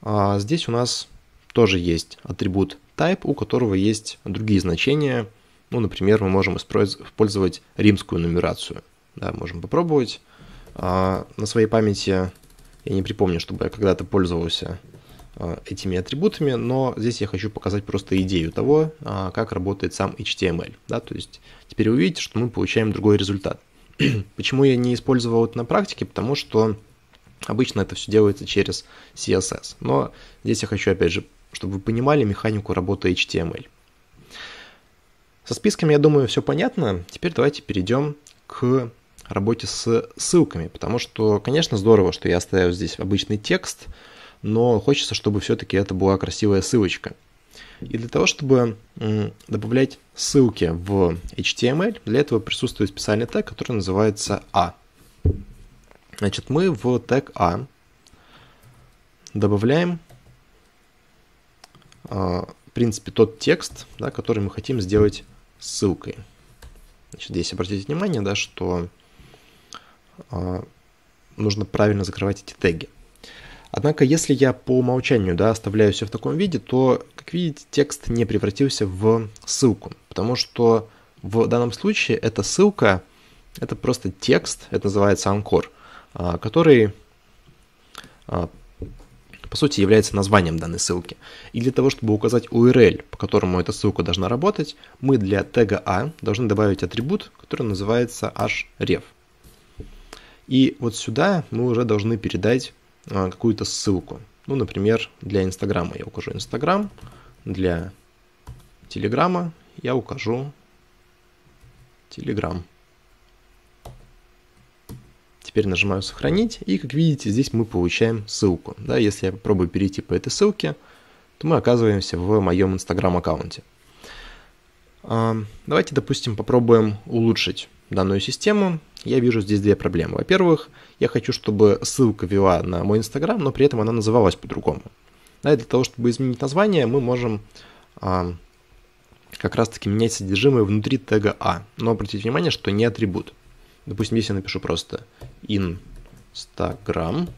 А здесь у нас тоже есть атрибут type, у которого есть другие значения. Ну, например, мы можем использовать римскую нумерацию. Да, можем попробовать. А на своей памяти я не припомню, чтобы я когда-то пользовался Э, этими атрибутами, но здесь я хочу показать просто идею того, э, как работает сам HTML. Да? То есть теперь вы увидите, что мы получаем другой результат. Почему я не использовал это на практике? Потому что обычно это все делается через CSS. Но здесь я хочу, опять же, чтобы вы понимали механику работы HTML. Со списками, я думаю, все понятно. Теперь давайте перейдем к работе с ссылками, потому что, конечно, здорово, что я оставил здесь обычный текст, но хочется, чтобы все-таки это была красивая ссылочка. И для того, чтобы добавлять ссылки в HTML, для этого присутствует специальный тег, который называется A. «А». Значит, мы в тег A «А» добавляем, а, в принципе, тот текст, да, который мы хотим сделать ссылкой. Значит, здесь обратите внимание, да, что нужно правильно закрывать эти теги. Однако, если я по умолчанию да, оставляю все в таком виде, то, как видите, текст не превратился в ссылку, потому что в данном случае эта ссылка, это просто текст, это называется анкор, а, который, а, по сути, является названием данной ссылки. И для того, чтобы указать URL, по которому эта ссылка должна работать, мы для тега A «А» должны добавить атрибут, который называется href. И вот сюда мы уже должны передать а, какую-то ссылку. Ну, например, для Инстаграма я укажу Инстаграм, для Телеграма я укажу Телеграм. Теперь нажимаю «Сохранить», и, как видите, здесь мы получаем ссылку. Да, если я попробую перейти по этой ссылке, то мы оказываемся в моем Инстаграм-аккаунте. А, давайте, допустим, попробуем улучшить данную систему, я вижу здесь две проблемы. Во-первых, я хочу, чтобы ссылка вела на мой Инстаграм, но при этом она называлась по-другому. Да, для того, чтобы изменить название, мы можем а, как раз-таки менять содержимое внутри тега А. Но обратите внимание, что не атрибут. Допустим, если я напишу просто Instagram,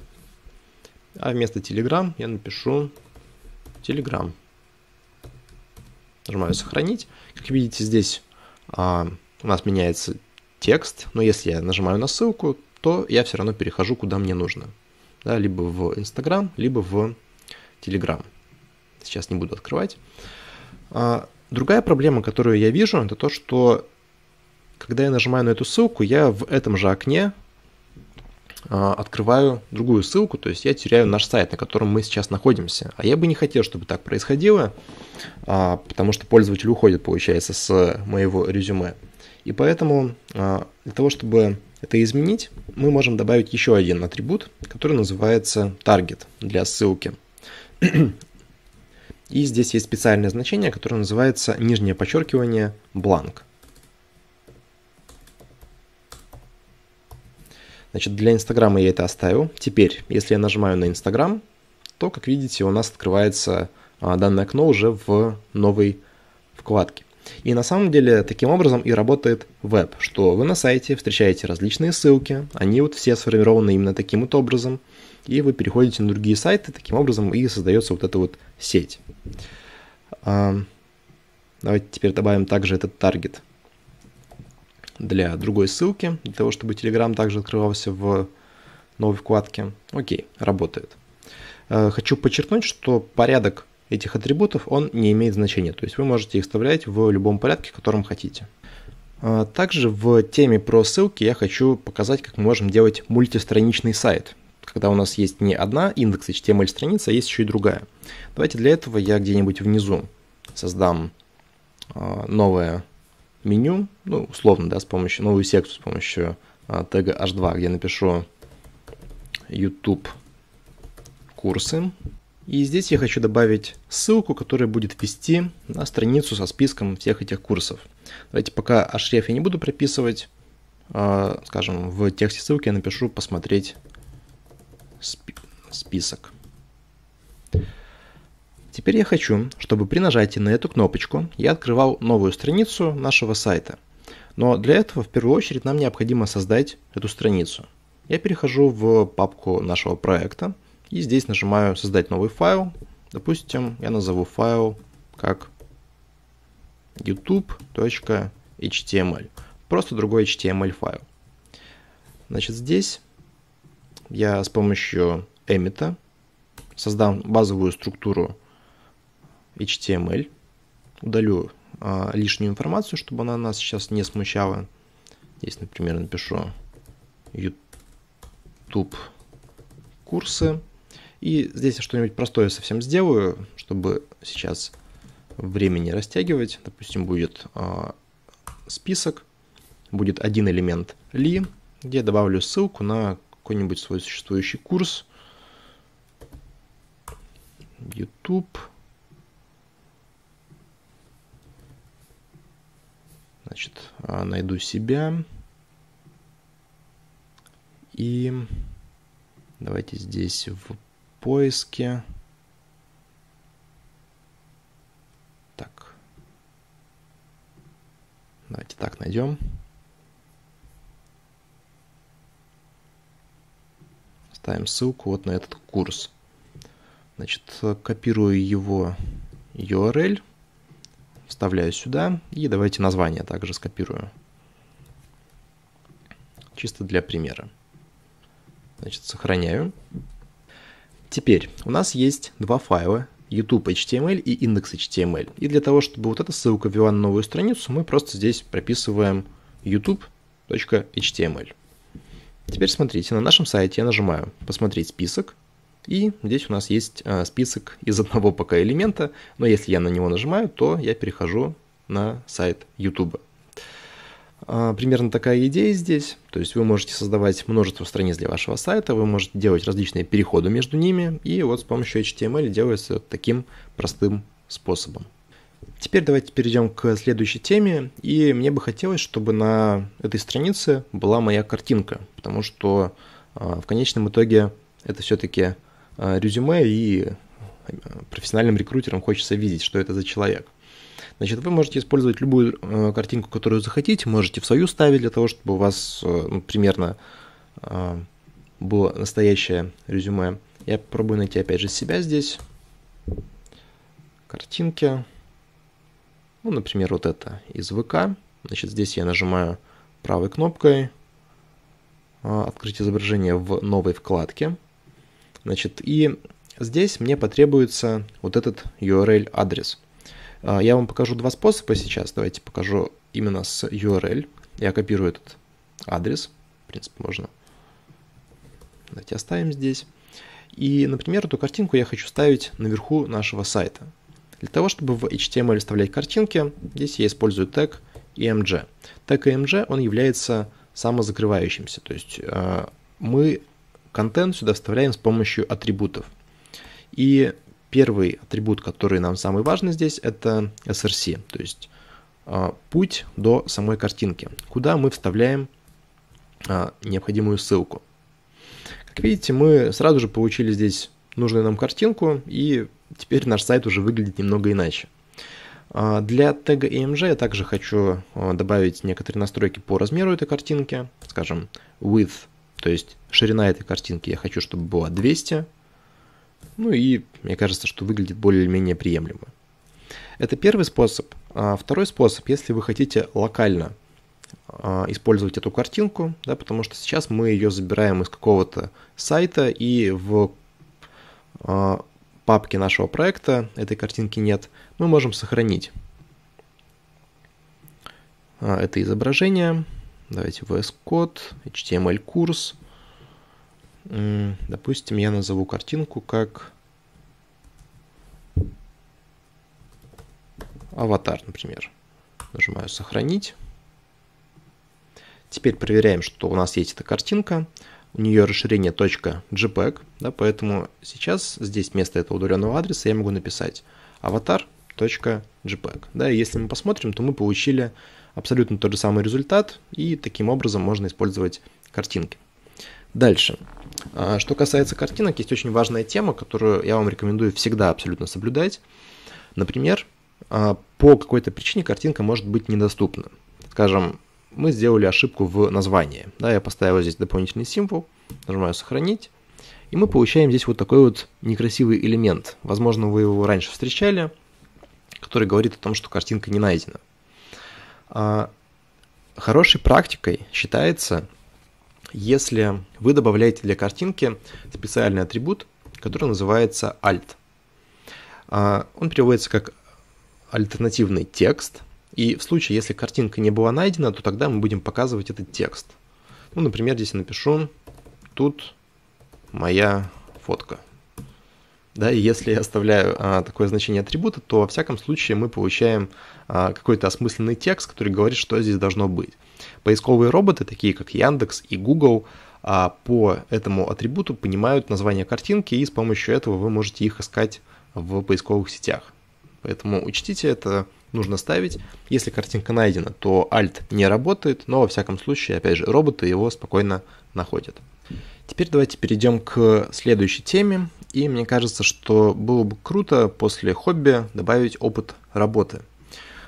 а вместо Telegram я напишу Telegram. Нажимаю «Сохранить». Как видите, здесь а, у нас меняется текст, но если я нажимаю на ссылку, то я все равно перехожу, куда мне нужно. Да, либо в Инстаграм, либо в Телеграм. Сейчас не буду открывать. А, другая проблема, которую я вижу, это то, что когда я нажимаю на эту ссылку, я в этом же окне а, открываю другую ссылку, то есть я теряю наш сайт, на котором мы сейчас находимся. А я бы не хотел, чтобы так происходило, а, потому что пользователь уходит, получается, с моего резюме. И поэтому а, для того, чтобы это изменить, мы можем добавить еще один атрибут, который называется target для ссылки. И здесь есть специальное значение, которое называется нижнее подчеркивание blank. Значит, для Инстаграма я это оставил. Теперь, если я нажимаю на Инстаграм, то, как видите, у нас открывается а, данное окно уже в новой вкладке. И на самом деле таким образом и работает веб, что вы на сайте встречаете различные ссылки, они вот все сформированы именно таким вот образом, и вы переходите на другие сайты, таким образом и создается вот эта вот сеть. А, давайте теперь добавим также этот таргет для другой ссылки, для того, чтобы Telegram также открывался в новой вкладке. Окей, работает. Э, хочу подчеркнуть, что порядок этих атрибутов, он не имеет значения. То есть вы можете их вставлять в любом порядке, в котором хотите. А, также в теме про ссылки я хочу показать, как мы можем делать мультистраничный сайт, когда у нас есть не одна индекс HTML страница, а есть еще и другая. Давайте для этого я где-нибудь внизу создам а, новое меню, ну, условно, да, с помощью, новую секцию с помощью а, тега h2, где напишу YouTube курсы. И здесь я хочу добавить ссылку, которая будет вести на страницу со списком всех этих курсов. Давайте пока href я не буду прописывать. А, скажем, в тексте ссылки я напишу «посмотреть список». Теперь я хочу, чтобы при нажатии на эту кнопочку я открывал новую страницу нашего сайта. Но для этого в первую очередь нам необходимо создать эту страницу. Я перехожу в папку нашего проекта – и здесь нажимаю «Создать новый файл». Допустим, я назову файл как youtube.html. Просто другой HTML файл. Значит, здесь я с помощью эмита создам базовую структуру HTML. Удалю э, лишнюю информацию, чтобы она нас сейчас не смущала. Здесь, например, напишу YouTube курсы. И здесь я что-нибудь простое совсем сделаю, чтобы сейчас времени растягивать. Допустим, будет э, список, будет один элемент ли, где я добавлю ссылку на какой-нибудь свой существующий курс. YouTube. Значит, а, найду себя. И давайте здесь в поиске. Так. Давайте так найдем. Ставим ссылку вот на этот курс. Значит, копирую его URL, вставляю сюда и давайте название также скопирую. Чисто для примера. Значит, сохраняю. Теперь у нас есть два файла, YouTube.html и index.html. И для того, чтобы вот эта ссылка ввела на новую страницу, мы просто здесь прописываем youtube.html. Теперь смотрите, на нашем сайте я нажимаю «Посмотреть список», и здесь у нас есть а, список из одного пока элемента, но если я на него нажимаю, то я перехожу на сайт YouTube. А, примерно такая идея здесь. То есть вы можете создавать множество страниц для вашего сайта, вы можете делать различные переходы между ними, и вот с помощью HTML эм делается таким простым способом. Теперь давайте перейдем к следующей теме, и мне бы хотелось, чтобы на этой странице была моя картинка, потому что а, в конечном итоге это все-таки а, резюме, и профессиональным рекрутерам хочется видеть, что это за человек. Значит, вы можете использовать любую э, картинку, которую захотите, можете в свою ставить для того, чтобы у вас э, ну, примерно э, было настоящее резюме. Я попробую найти опять же себя здесь. Картинки. Ну, например, вот это из ВК. Значит, здесь я нажимаю правой кнопкой э, открыть изображение в новой вкладке. Значит, и здесь мне потребуется вот этот URL-адрес. А, я вам покажу два способа сейчас. Давайте покажу именно с URL. Я копирую этот адрес. В принципе, можно. Давайте оставим здесь. И, например, эту картинку я хочу ставить наверху нашего сайта. Для того, чтобы в HTML вставлять картинки, здесь я использую тег IMG. E тег IMG e он является самозакрывающимся, то есть э, мы контент сюда вставляем с помощью атрибутов. И Первый атрибут, который нам самый важный здесь, это src, то есть а, путь до самой картинки, куда мы вставляем а, необходимую ссылку. Как видите, мы сразу же получили здесь нужную нам картинку, и теперь наш сайт уже выглядит немного иначе. А, для тега EMG я также хочу добавить некоторые настройки по размеру этой картинки, скажем, width, то есть ширина этой картинки я хочу, чтобы была 200, ну и мне кажется, что выглядит более-менее приемлемо. Это первый способ. А второй способ, если вы хотите локально а, использовать эту картинку, да, потому что сейчас мы ее забираем из какого-то сайта и в а, папке нашего проекта этой картинки нет, мы можем сохранить это изображение. Давайте VS Code, HTML курс. Допустим, я назову картинку как аватар, например. Нажимаю «Сохранить». Теперь проверяем, что у нас есть эта картинка. У нее расширение .jpg, да, поэтому сейчас здесь вместо этого удаленного адреса я могу написать avatar.jpg. Да, и если мы посмотрим, то мы получили абсолютно тот же самый результат, и таким образом можно использовать картинки. Дальше. А что касается картинок, есть очень важная тема, которую я вам рекомендую всегда абсолютно соблюдать. Например, а, по какой-то причине картинка может быть недоступна. Скажем, мы сделали ошибку в названии. Да, я поставил здесь дополнительный символ, нажимаю «Сохранить», и мы получаем здесь вот такой вот некрасивый элемент. Возможно, вы его раньше встречали, который говорит о том, что картинка не найдена. А, хорошей практикой считается если вы добавляете для картинки специальный атрибут, который называется alt. А, он переводится как альтернативный текст, и в случае, если картинка не была найдена, то тогда мы будем показывать этот текст. Ну, например, здесь я напишу «Тут моя фотка». Да, и если я оставляю а, такое значение атрибута, то во всяком случае мы получаем а, какой-то осмысленный текст, который говорит, что здесь должно быть. Поисковые роботы, такие как Яндекс и Google, а, по этому атрибуту понимают название картинки, и с помощью этого вы можете их искать в поисковых сетях. Поэтому учтите это, нужно ставить. Если картинка найдена, то Alt не работает, но во всяком случае, опять же, роботы его спокойно находят. Теперь давайте перейдем к следующей теме. И мне кажется, что было бы круто после хобби добавить опыт работы.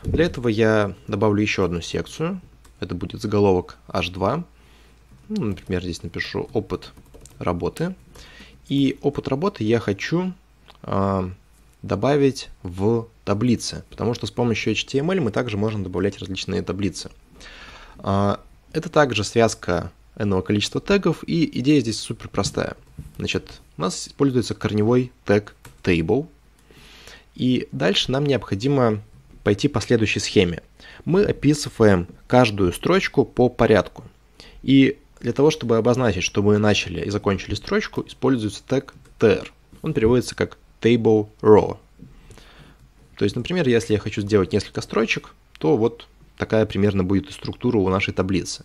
Для этого я добавлю еще одну секцию это будет заголовок H2. Ну, например, здесь напишу опыт работы. И опыт работы я хочу э, добавить в таблице, потому что с помощью HTML мы также можем добавлять различные таблицы. Э, это также связка n количества тегов, и идея здесь супер простая. Значит, у нас используется корневой тег table, и дальше нам необходимо пойти по следующей схеме. Мы описываем каждую строчку по порядку. И для того, чтобы обозначить, что мы начали и закончили строчку, используется тег tr. Он переводится как table row. То есть, например, если я хочу сделать несколько строчек, то вот такая примерно будет структура у нашей таблицы.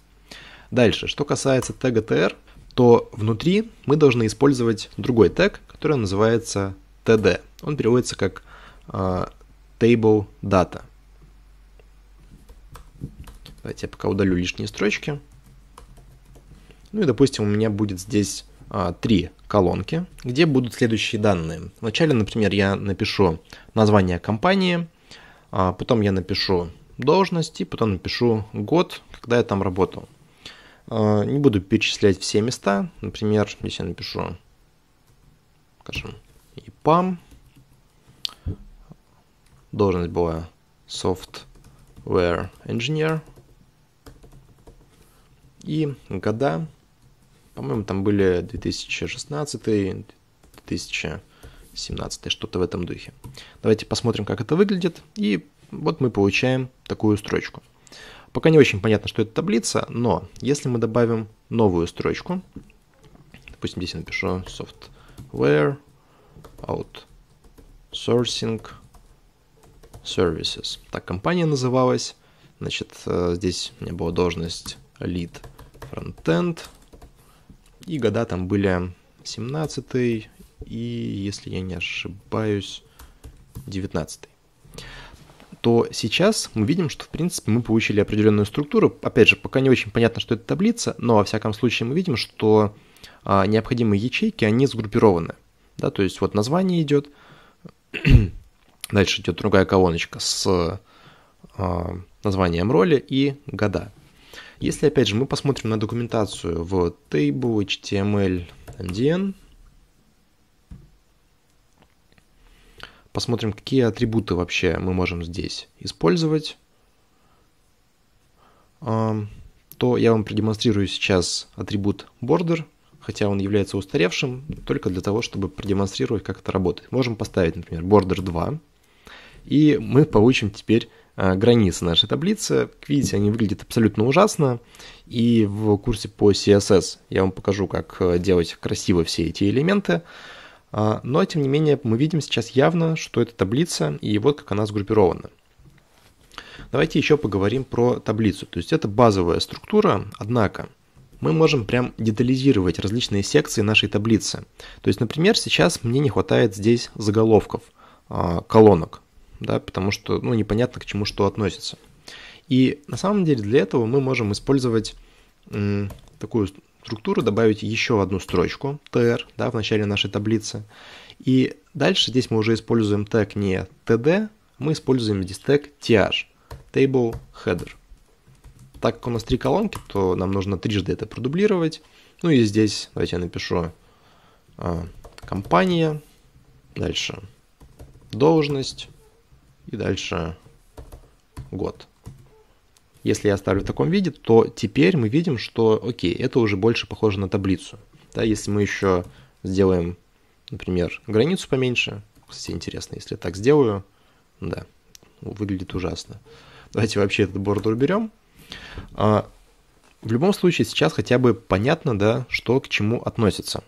Дальше, что касается тега tr, то внутри мы должны использовать другой тег, который называется td. Он переводится как э, table data. Давайте я пока удалю лишние строчки. Ну и, допустим, у меня будет здесь а, три колонки, где будут следующие данные. Вначале, например, я напишу название компании, а, потом я напишу должность и потом напишу год, когда я там работал. А, не буду перечислять все места. Например, здесь я напишу, скажем, ИПАМ должность была software engineer. И года, по-моему, там были 2016, 2017, что-то в этом духе. Давайте посмотрим, как это выглядит. И вот мы получаем такую строчку. Пока не очень понятно, что это таблица, но если мы добавим новую строчку, допустим, здесь я напишу software outsourcing Services. Так компания называлась. Значит, э, здесь у меня была должность Lead Frontend. И года там были 17 и, если я не ошибаюсь, 19 то сейчас мы видим, что, в принципе, мы получили определенную структуру. Опять же, пока не очень понятно, что это таблица, но, во всяком случае, мы видим, что а, необходимые ячейки, они сгруппированы. Да, то есть вот название идет, Дальше идет другая колоночка с э, названием роли и года. Если, опять же, мы посмотрим на документацию в Table, HTML, MDN, посмотрим, какие атрибуты вообще мы можем здесь использовать, эм, то я вам продемонстрирую сейчас атрибут border, хотя он является устаревшим, только для того, чтобы продемонстрировать, как это работает. Можем поставить, например, border 2, и мы получим теперь а, границы нашей таблицы. Как видите, они выглядят абсолютно ужасно. И в курсе по CSS я вам покажу, как э, делать красиво все эти элементы. А, но, тем не менее, мы видим сейчас явно, что это таблица, и вот как она сгруппирована. Давайте еще поговорим про таблицу. То есть это базовая структура, однако мы можем прям детализировать различные секции нашей таблицы. То есть, например, сейчас мне не хватает здесь заголовков, а, колонок да, потому что, ну, непонятно, к чему что относится. И на самом деле для этого мы можем использовать такую структуру, добавить еще одну строчку, tr, да, в начале нашей таблицы. И дальше здесь мы уже используем тег не td, мы используем здесь тег th, table header. Так как у нас три колонки, то нам нужно трижды это продублировать. Ну и здесь давайте я напишу а, компания, дальше должность, и дальше год. Если я оставлю в таком виде, то теперь мы видим, что, окей, это уже больше похоже на таблицу. Да, если мы еще сделаем, например, границу поменьше, кстати, интересно, если я так сделаю, да, выглядит ужасно. Давайте вообще этот бордер уберем. А, в любом случае сейчас хотя бы понятно, да, что к чему относится.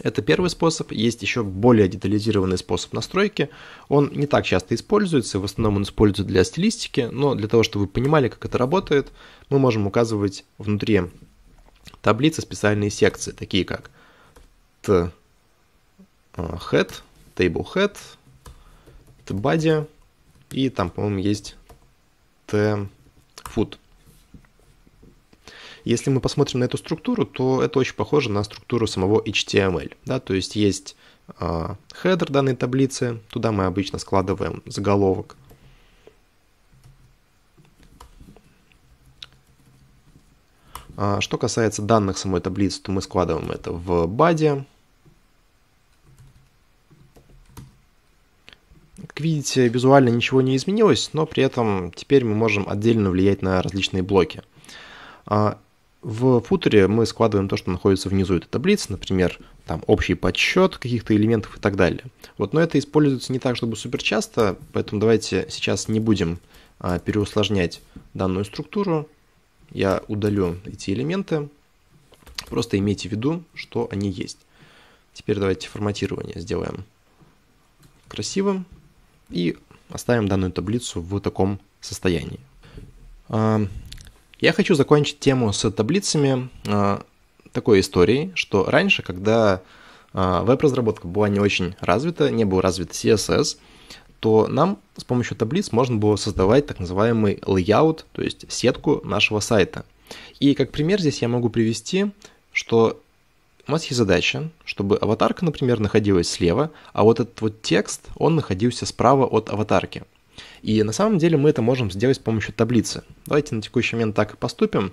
Это первый способ. Есть еще более детализированный способ настройки. Он не так часто используется, в основном он используется для стилистики, но для того, чтобы вы понимали, как это работает, мы можем указывать внутри таблицы специальные секции, такие как t э, head, table head, t body и там, по-моему, есть t foot. Если мы посмотрим на эту структуру, то это очень похоже на структуру самого HTML. Да? То есть есть а, хедер данной таблицы, туда мы обычно складываем заголовок. А, что касается данных самой таблицы, то мы складываем это в баде. Как видите, визуально ничего не изменилось, но при этом теперь мы можем отдельно влиять на различные блоки. А, в футере мы складываем то, что находится внизу этой таблицы, например, там общий подсчет каких-то элементов и так далее. Вот, но это используется не так, чтобы супер часто, поэтому давайте сейчас не будем а, переусложнять данную структуру. Я удалю эти элементы. Просто имейте в виду, что они есть. Теперь давайте форматирование сделаем красивым и оставим данную таблицу в таком состоянии. А, я хочу закончить тему с таблицами а, такой историей, что раньше, когда а, веб-разработка была не очень развита, не был развит CSS, то нам с помощью таблиц можно было создавать так называемый layout, то есть сетку нашего сайта. И как пример здесь я могу привести, что у нас есть задача, чтобы аватарка, например, находилась слева, а вот этот вот текст, он находился справа от аватарки. И на самом деле мы это можем сделать с помощью таблицы. Давайте на текущий момент так и поступим.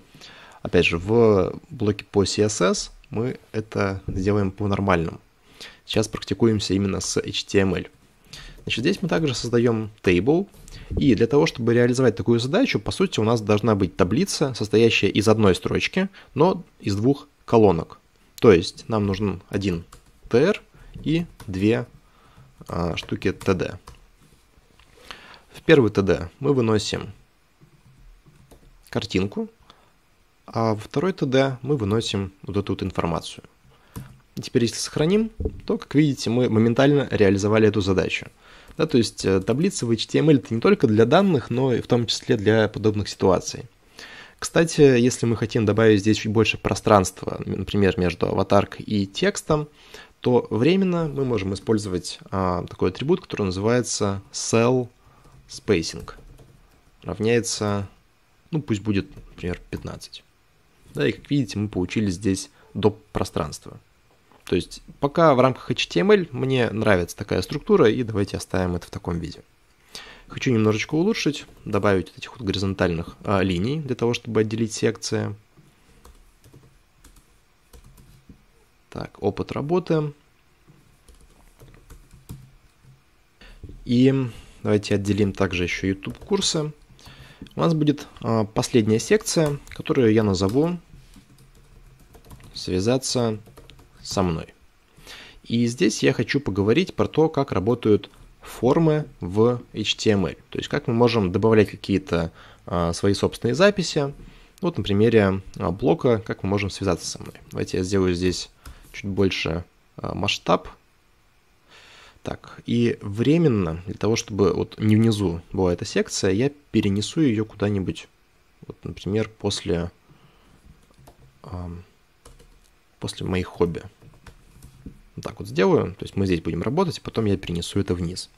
Опять же, в блоке по CSS мы это сделаем по-нормальному. Сейчас практикуемся именно с HTML. Значит, здесь мы также создаем table, и для того, чтобы реализовать такую задачу, по сути, у нас должна быть таблица, состоящая из одной строчки, но из двух колонок. То есть нам нужен один tr и две а, штуки td. В первый ТД мы выносим картинку, а во второй ТД мы выносим вот эту вот информацию. И теперь, если сохраним, то, как видите, мы моментально реализовали эту задачу. Да, то есть э, таблица в HTML это не только для данных, но и в том числе для подобных ситуаций. Кстати, если мы хотим добавить здесь чуть больше пространства, например, между аватаркой и текстом, то временно мы можем использовать а, такой атрибут, который называется cell spacing равняется, ну пусть будет, например, 15. Да, и как видите, мы получили здесь доп. пространство. То есть пока в рамках HTML мне нравится такая структура, и давайте оставим это в таком виде. Хочу немножечко улучшить, добавить этих вот горизонтальных а, линий для того, чтобы отделить секции. Так, опыт работы. И Давайте отделим также еще YouTube курсы. У нас будет а, последняя секция, которую я назову «Связаться со мной». И здесь я хочу поговорить про то, как работают формы в HTML. То есть как мы можем добавлять какие-то а, свои собственные записи. Вот на примере а, блока, как мы можем связаться со мной. Давайте я сделаю здесь чуть больше масштаб так, и временно, для того, чтобы вот не внизу была эта секция, я перенесу ее куда-нибудь. Вот, например, после, э, после моих хобби. Вот так вот сделаю, то есть мы здесь будем работать, а потом я перенесу это вниз.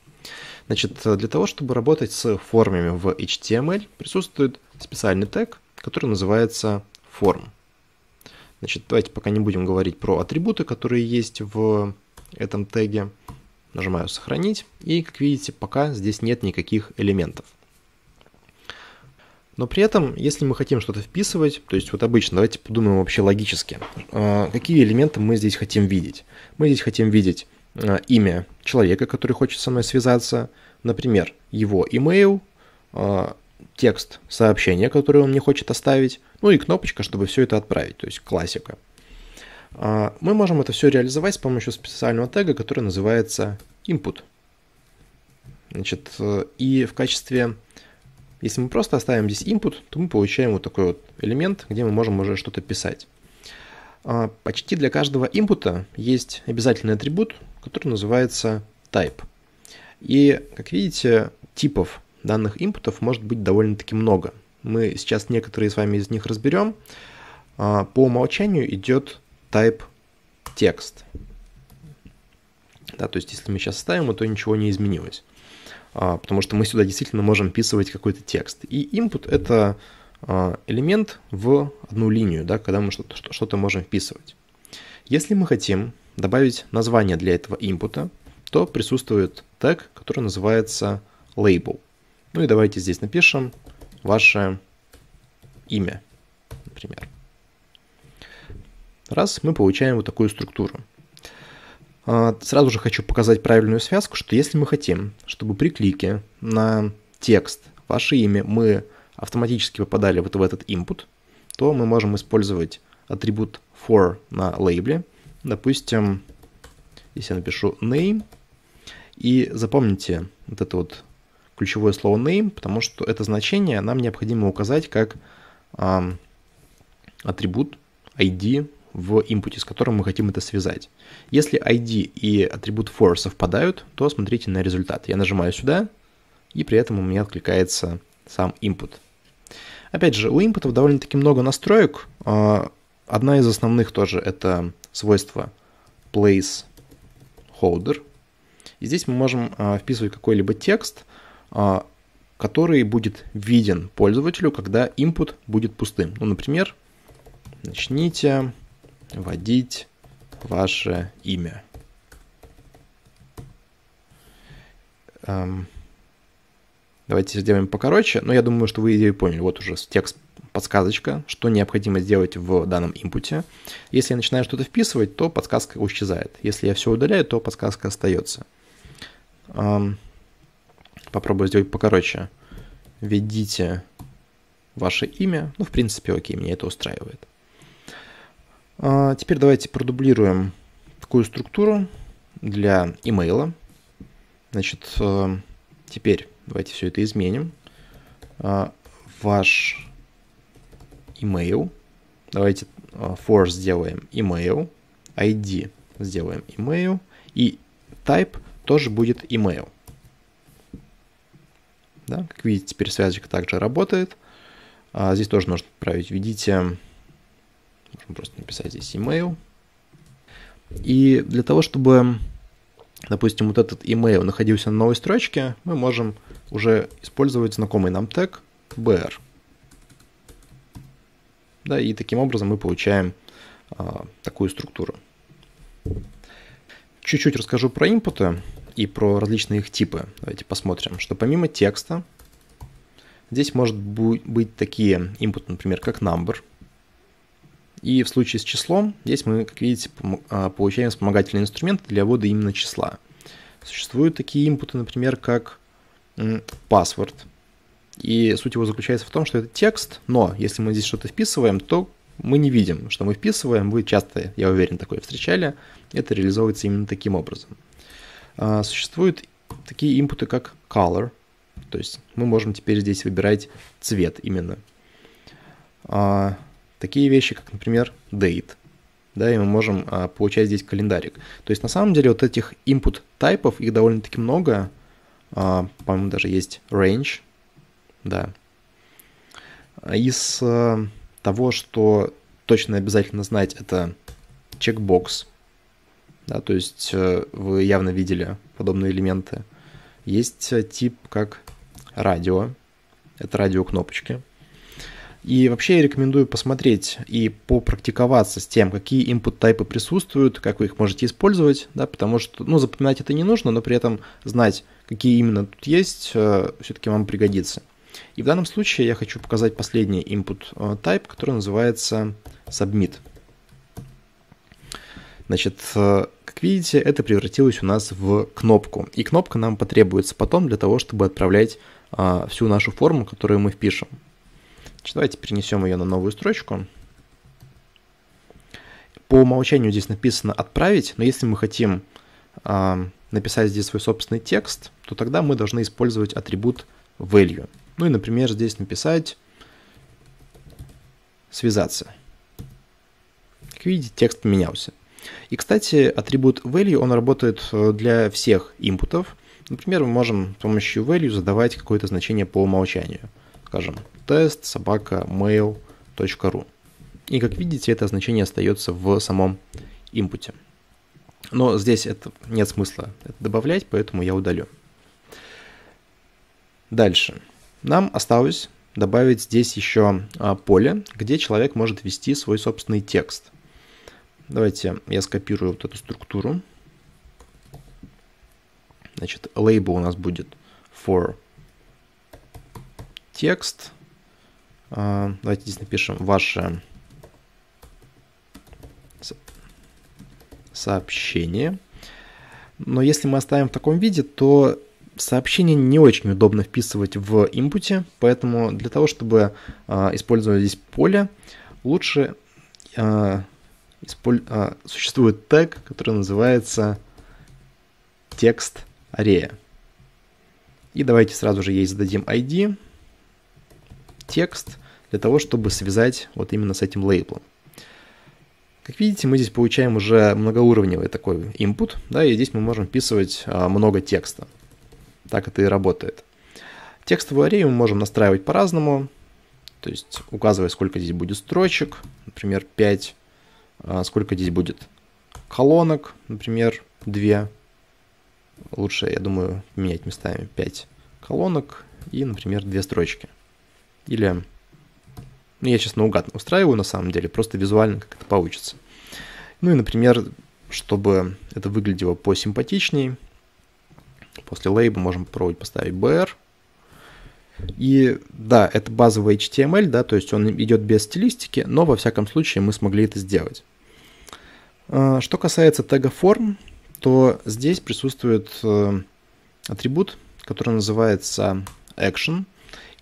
Значит, для того, чтобы работать с формами в HTML, присутствует специальный тег, который называется form. Значит, давайте пока не будем говорить про атрибуты, которые есть в этом теге. Нажимаю «Сохранить». И, как видите, пока здесь нет никаких элементов. Но при этом, если мы хотим что-то вписывать, то есть вот обычно, давайте подумаем вообще логически, а, какие элементы мы здесь хотим видеть. Мы здесь хотим видеть а, имя человека, который хочет со мной связаться, например, его email, а, текст сообщения, которое он мне хочет оставить, ну и кнопочка, чтобы все это отправить, то есть классика. А, мы можем это все реализовать с помощью специального тега, который называется input. Значит, э, и в качестве, если мы просто оставим здесь input, то мы получаем вот такой вот элемент, где мы можем уже что-то писать. А, почти для каждого input есть обязательный атрибут, который называется type. И, как видите, типов данных input может быть довольно-таки много. Мы сейчас некоторые с вами из них разберем. А, по умолчанию идет type текст. Да, то есть, если мы сейчас ставим, то ничего не изменилось. А, потому что мы сюда действительно можем писывать какой-то текст. И input — это а, элемент в одну линию, да, когда мы что-то что можем вписывать. Если мы хотим добавить название для этого input, то присутствует тег, который называется label. Ну и давайте здесь напишем ваше имя, например раз мы получаем вот такую структуру. А, сразу же хочу показать правильную связку, что если мы хотим, чтобы при клике на текст, ваше имя, мы автоматически попадали вот в этот input, то мы можем использовать атрибут for на лейбле. Допустим, если я напишу name, и запомните вот это вот ключевое слово name, потому что это значение нам необходимо указать как э, атрибут ID в импуте, с которым мы хотим это связать. Если ID и атрибут for совпадают, то смотрите на результат. Я нажимаю сюда, и при этом у меня откликается сам input. Опять же, у импутов довольно-таки много настроек. А, одна из основных тоже это свойство placeholder. И здесь мы можем а, вписывать какой-либо текст, а, который будет виден пользователю, когда input будет пустым. Ну, например, начните вводить ваше имя. Эм, давайте сделаем покороче, но я думаю, что вы идею поняли. Вот уже текст подсказочка, что необходимо сделать в данном импуте. Если я начинаю что-то вписывать, то подсказка исчезает. Если я все удаляю, то подсказка остается. Эм, попробую сделать покороче. Введите ваше имя. Ну, в принципе, окей, меня это устраивает. А, теперь давайте продублируем такую структуру для имейла. Значит, э, теперь давайте все это изменим. Э, ваш email. Давайте э, for сделаем email. ID сделаем email. И type тоже будет email. Да? Как видите, теперь связочка также работает. А, здесь тоже нужно править. Видите? просто написать здесь email. И для того, чтобы, допустим, вот этот email находился на новой строчке, мы можем уже использовать знакомый нам тег br. Да, и таким образом мы получаем а, такую структуру. Чуть-чуть расскажу про импуты и про различные их типы. Давайте посмотрим, что помимо текста Здесь может быть такие input, например, как number. И в случае с числом, здесь мы, как видите, а, получаем вспомогательный инструмент для ввода именно числа. Существуют такие импуты, например, как паспорт. И суть его заключается в том, что это текст, но если мы здесь что-то вписываем, то мы не видим, что мы вписываем. Вы часто, я уверен, такое встречали. Это реализовывается именно таким образом. А, существуют такие импуты, как color. То есть мы можем теперь здесь выбирать цвет именно. А, такие вещи, как, например, date. Да, и мы можем а, получать здесь календарик. То есть на самом деле вот этих input тайпов их довольно-таки много. А, по-моему, даже есть range. Да. Из а, того, что точно обязательно знать, это чекбокс. Да, то есть э, вы явно видели подобные элементы. Есть э, тип как радио. Это радио кнопочки. И вообще я рекомендую посмотреть и попрактиковаться с тем, какие input-тайпы присутствуют, как вы их можете использовать, да, потому что, ну, запоминать это не нужно, но при этом знать, какие именно тут есть, э, все-таки вам пригодится. И в данном случае я хочу показать последний input э, type, который называется submit. Значит, э, как видите, это превратилось у нас в кнопку. И кнопка нам потребуется потом для того, чтобы отправлять всю нашу форму, которую мы впишем. Давайте перенесем ее на новую строчку. По умолчанию здесь написано «отправить», но если мы хотим э, написать здесь свой собственный текст, то тогда мы должны использовать атрибут value. Ну и, например, здесь написать «связаться». Как видите, текст поменялся. И, кстати, атрибут value, он работает э, для всех импутов. Например, мы можем с помощью value задавать какое-то значение по умолчанию – скажем, тест собака mail.ru. И как видите, это значение остается в самом импуте. Но здесь это нет смысла это добавлять, поэтому я удалю. Дальше. Нам осталось добавить здесь еще а, поле, где человек может ввести свой собственный текст. Давайте я скопирую вот эту структуру. Значит, лейбл у нас будет for текст. А, давайте здесь напишем ваше сообщение. Но если мы оставим в таком виде, то сообщение не очень удобно вписывать в импуте, поэтому для того, чтобы а, использовать здесь поле, лучше а, существует тег, который называется текст арея. И давайте сразу же ей зададим ID текст для того, чтобы связать вот именно с этим лейблом. Как видите, мы здесь получаем уже многоуровневый такой input, да, и здесь мы можем вписывать а, много текста. Так это и работает. Текстовую арею мы можем настраивать по-разному, то есть указывая, сколько здесь будет строчек, например, 5, а, сколько здесь будет колонок, например, 2. Лучше, я думаю, менять местами 5 колонок и, например, 2 строчки. Или ну, я сейчас наугад устраиваю на самом деле, просто визуально как это получится. Ну и, например, чтобы это выглядело посимпатичней, после лейба можем попробовать поставить br. И да, это базовый HTML, да, то есть он идет без стилистики, но во всяком случае мы смогли это сделать. А, что касается тега form то здесь присутствует э, атрибут, который называется action –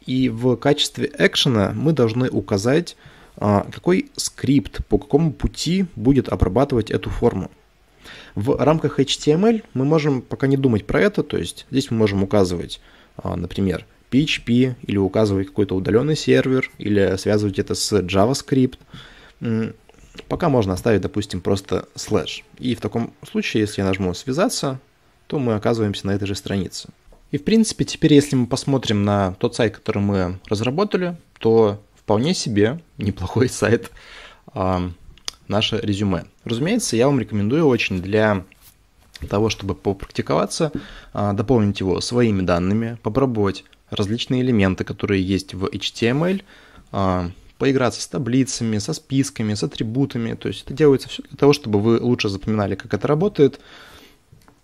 и в качестве экшена мы должны указать, а, какой скрипт, по какому пути будет обрабатывать эту форму. В рамках HTML мы можем пока не думать про это, то есть здесь мы можем указывать, а, например, PHP или указывать какой-то удаленный сервер или связывать это с JavaScript. Пока можно оставить, допустим, просто слэш. И в таком случае, если я нажму «Связаться», то мы оказываемся на этой же странице. И, в принципе, теперь, если мы посмотрим на тот сайт, который мы разработали, то вполне себе неплохой сайт э, наше резюме. Разумеется, я вам рекомендую очень для того, чтобы попрактиковаться, э, дополнить его своими данными, попробовать различные элементы, которые есть в HTML, э, а, поиграться с таблицами, со списками, с атрибутами. То есть это делается все для того, чтобы вы лучше запоминали, как это работает.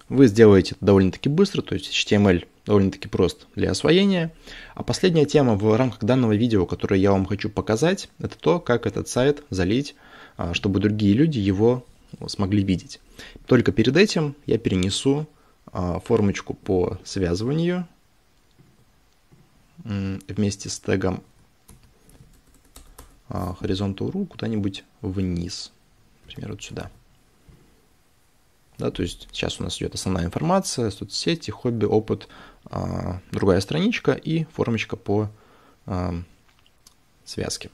Вы сделаете это довольно-таки быстро, то есть HTML довольно-таки прост для освоения. А последняя тема в рамках данного видео, которое я вам хочу показать, это то, как этот сайт залить, а, чтобы другие люди его смогли видеть. Только перед этим я перенесу а, формочку по связыванию вместе с тегом а, horizontal.ru куда-нибудь вниз, например, вот сюда. Да, то есть сейчас у нас идет основная информация, соцсети, хобби, опыт, а, другая страничка и формочка по а, связке.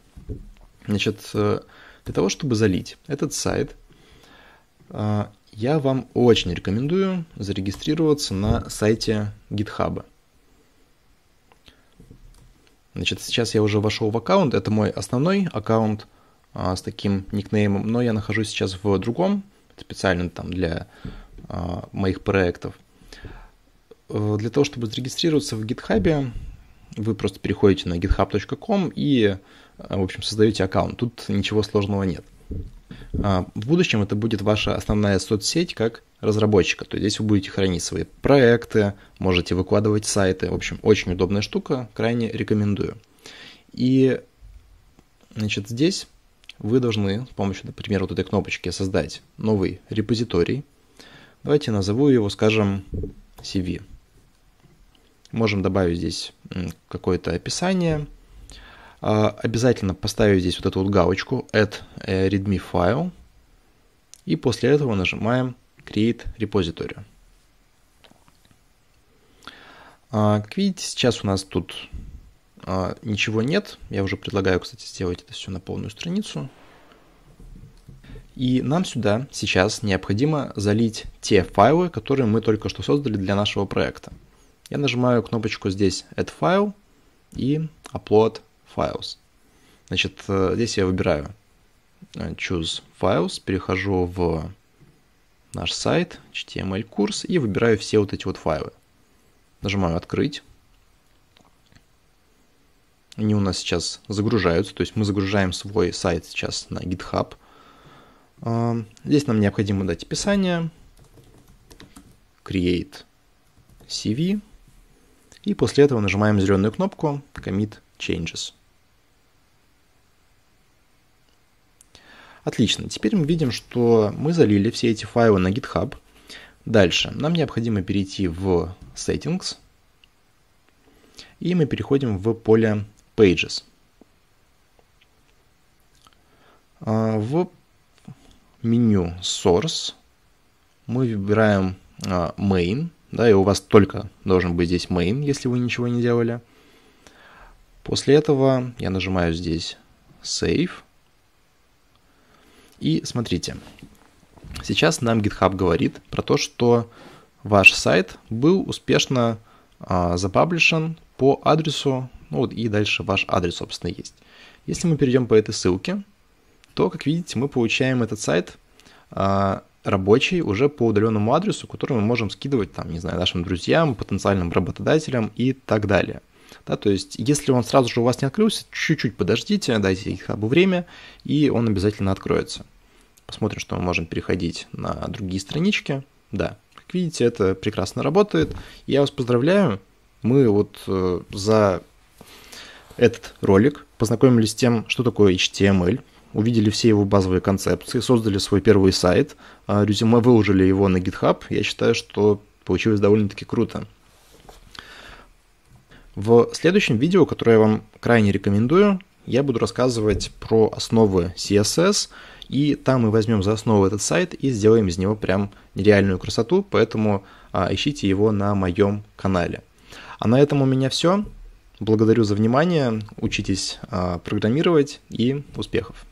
Значит, э, для того, чтобы залить этот сайт, а, я вам очень рекомендую зарегистрироваться на сайте GitHub. Значит, сейчас я уже вошел в аккаунт, это мой основной аккаунт с таким никнеймом, но я нахожусь сейчас в другом, специально там для моих проектов. Э, для того, чтобы зарегистрироваться в GitHub, вы просто переходите на github.com и, э, в общем, создаете аккаунт. Тут ничего сложного нет. А, в будущем это будет ваша основная соцсеть как разработчика. То есть здесь вы будете хранить свои проекты, можете выкладывать сайты. В общем, очень удобная штука, крайне рекомендую. И значит, здесь вы должны с помощью, например, вот этой кнопочки создать новый репозиторий. Давайте назову его, скажем, CV. Можем добавить здесь какое-то описание. А, обязательно поставить здесь вот эту вот галочку add readme file И после этого нажимаем create repository. А, как видите, сейчас у нас тут а, ничего нет. Я уже предлагаю, кстати, сделать это все на полную страницу. И нам сюда сейчас необходимо залить те файлы, которые мы только что создали для нашего проекта я нажимаю кнопочку здесь Add File и Upload Files. Значит, э, здесь я выбираю э, Choose Files, перехожу в наш сайт, HTML-курс и выбираю все вот эти вот файлы. Нажимаю «Открыть». Они у нас сейчас загружаются, то есть мы загружаем свой сайт сейчас на GitHub. Э, здесь нам необходимо дать описание, create CV, и после этого нажимаем зеленую кнопку Commit Changes. Отлично, теперь мы видим, что мы залили все эти файлы на GitHub. Дальше нам необходимо перейти в Settings, и мы переходим в поле Pages. А, в меню Source мы выбираем а, Main, да, и у вас только должен быть здесь main, если вы ничего не делали. После этого я нажимаю здесь Save. И смотрите, сейчас нам GitHub говорит про то, что ваш сайт был успешно а, запаблишен по адресу, ну вот и дальше ваш адрес, собственно, есть. Если мы перейдем по этой ссылке, то, как видите, мы получаем этот сайт а, рабочий уже по удаленному адресу, который мы можем скидывать, там, не знаю, нашим друзьям, потенциальным работодателям и так далее. Да, то есть, если он сразу же у вас не открылся, чуть-чуть подождите, дайте их хабу время, и он обязательно откроется. Посмотрим, что мы можем переходить на другие странички. Да, как видите, это прекрасно работает. Я вас поздравляю. Мы вот э, за этот ролик познакомились с тем, что такое HTML, увидели все его базовые концепции, создали свой первый сайт, а, резюме выложили его на GitHub. Я считаю, что получилось довольно-таки круто. В следующем видео, которое я вам крайне рекомендую, я буду рассказывать про основы CSS, и там мы возьмем за основу этот сайт и сделаем из него прям нереальную красоту, поэтому а, ищите его на моем канале. А на этом у меня все. Благодарю за внимание, учитесь а, программировать и успехов!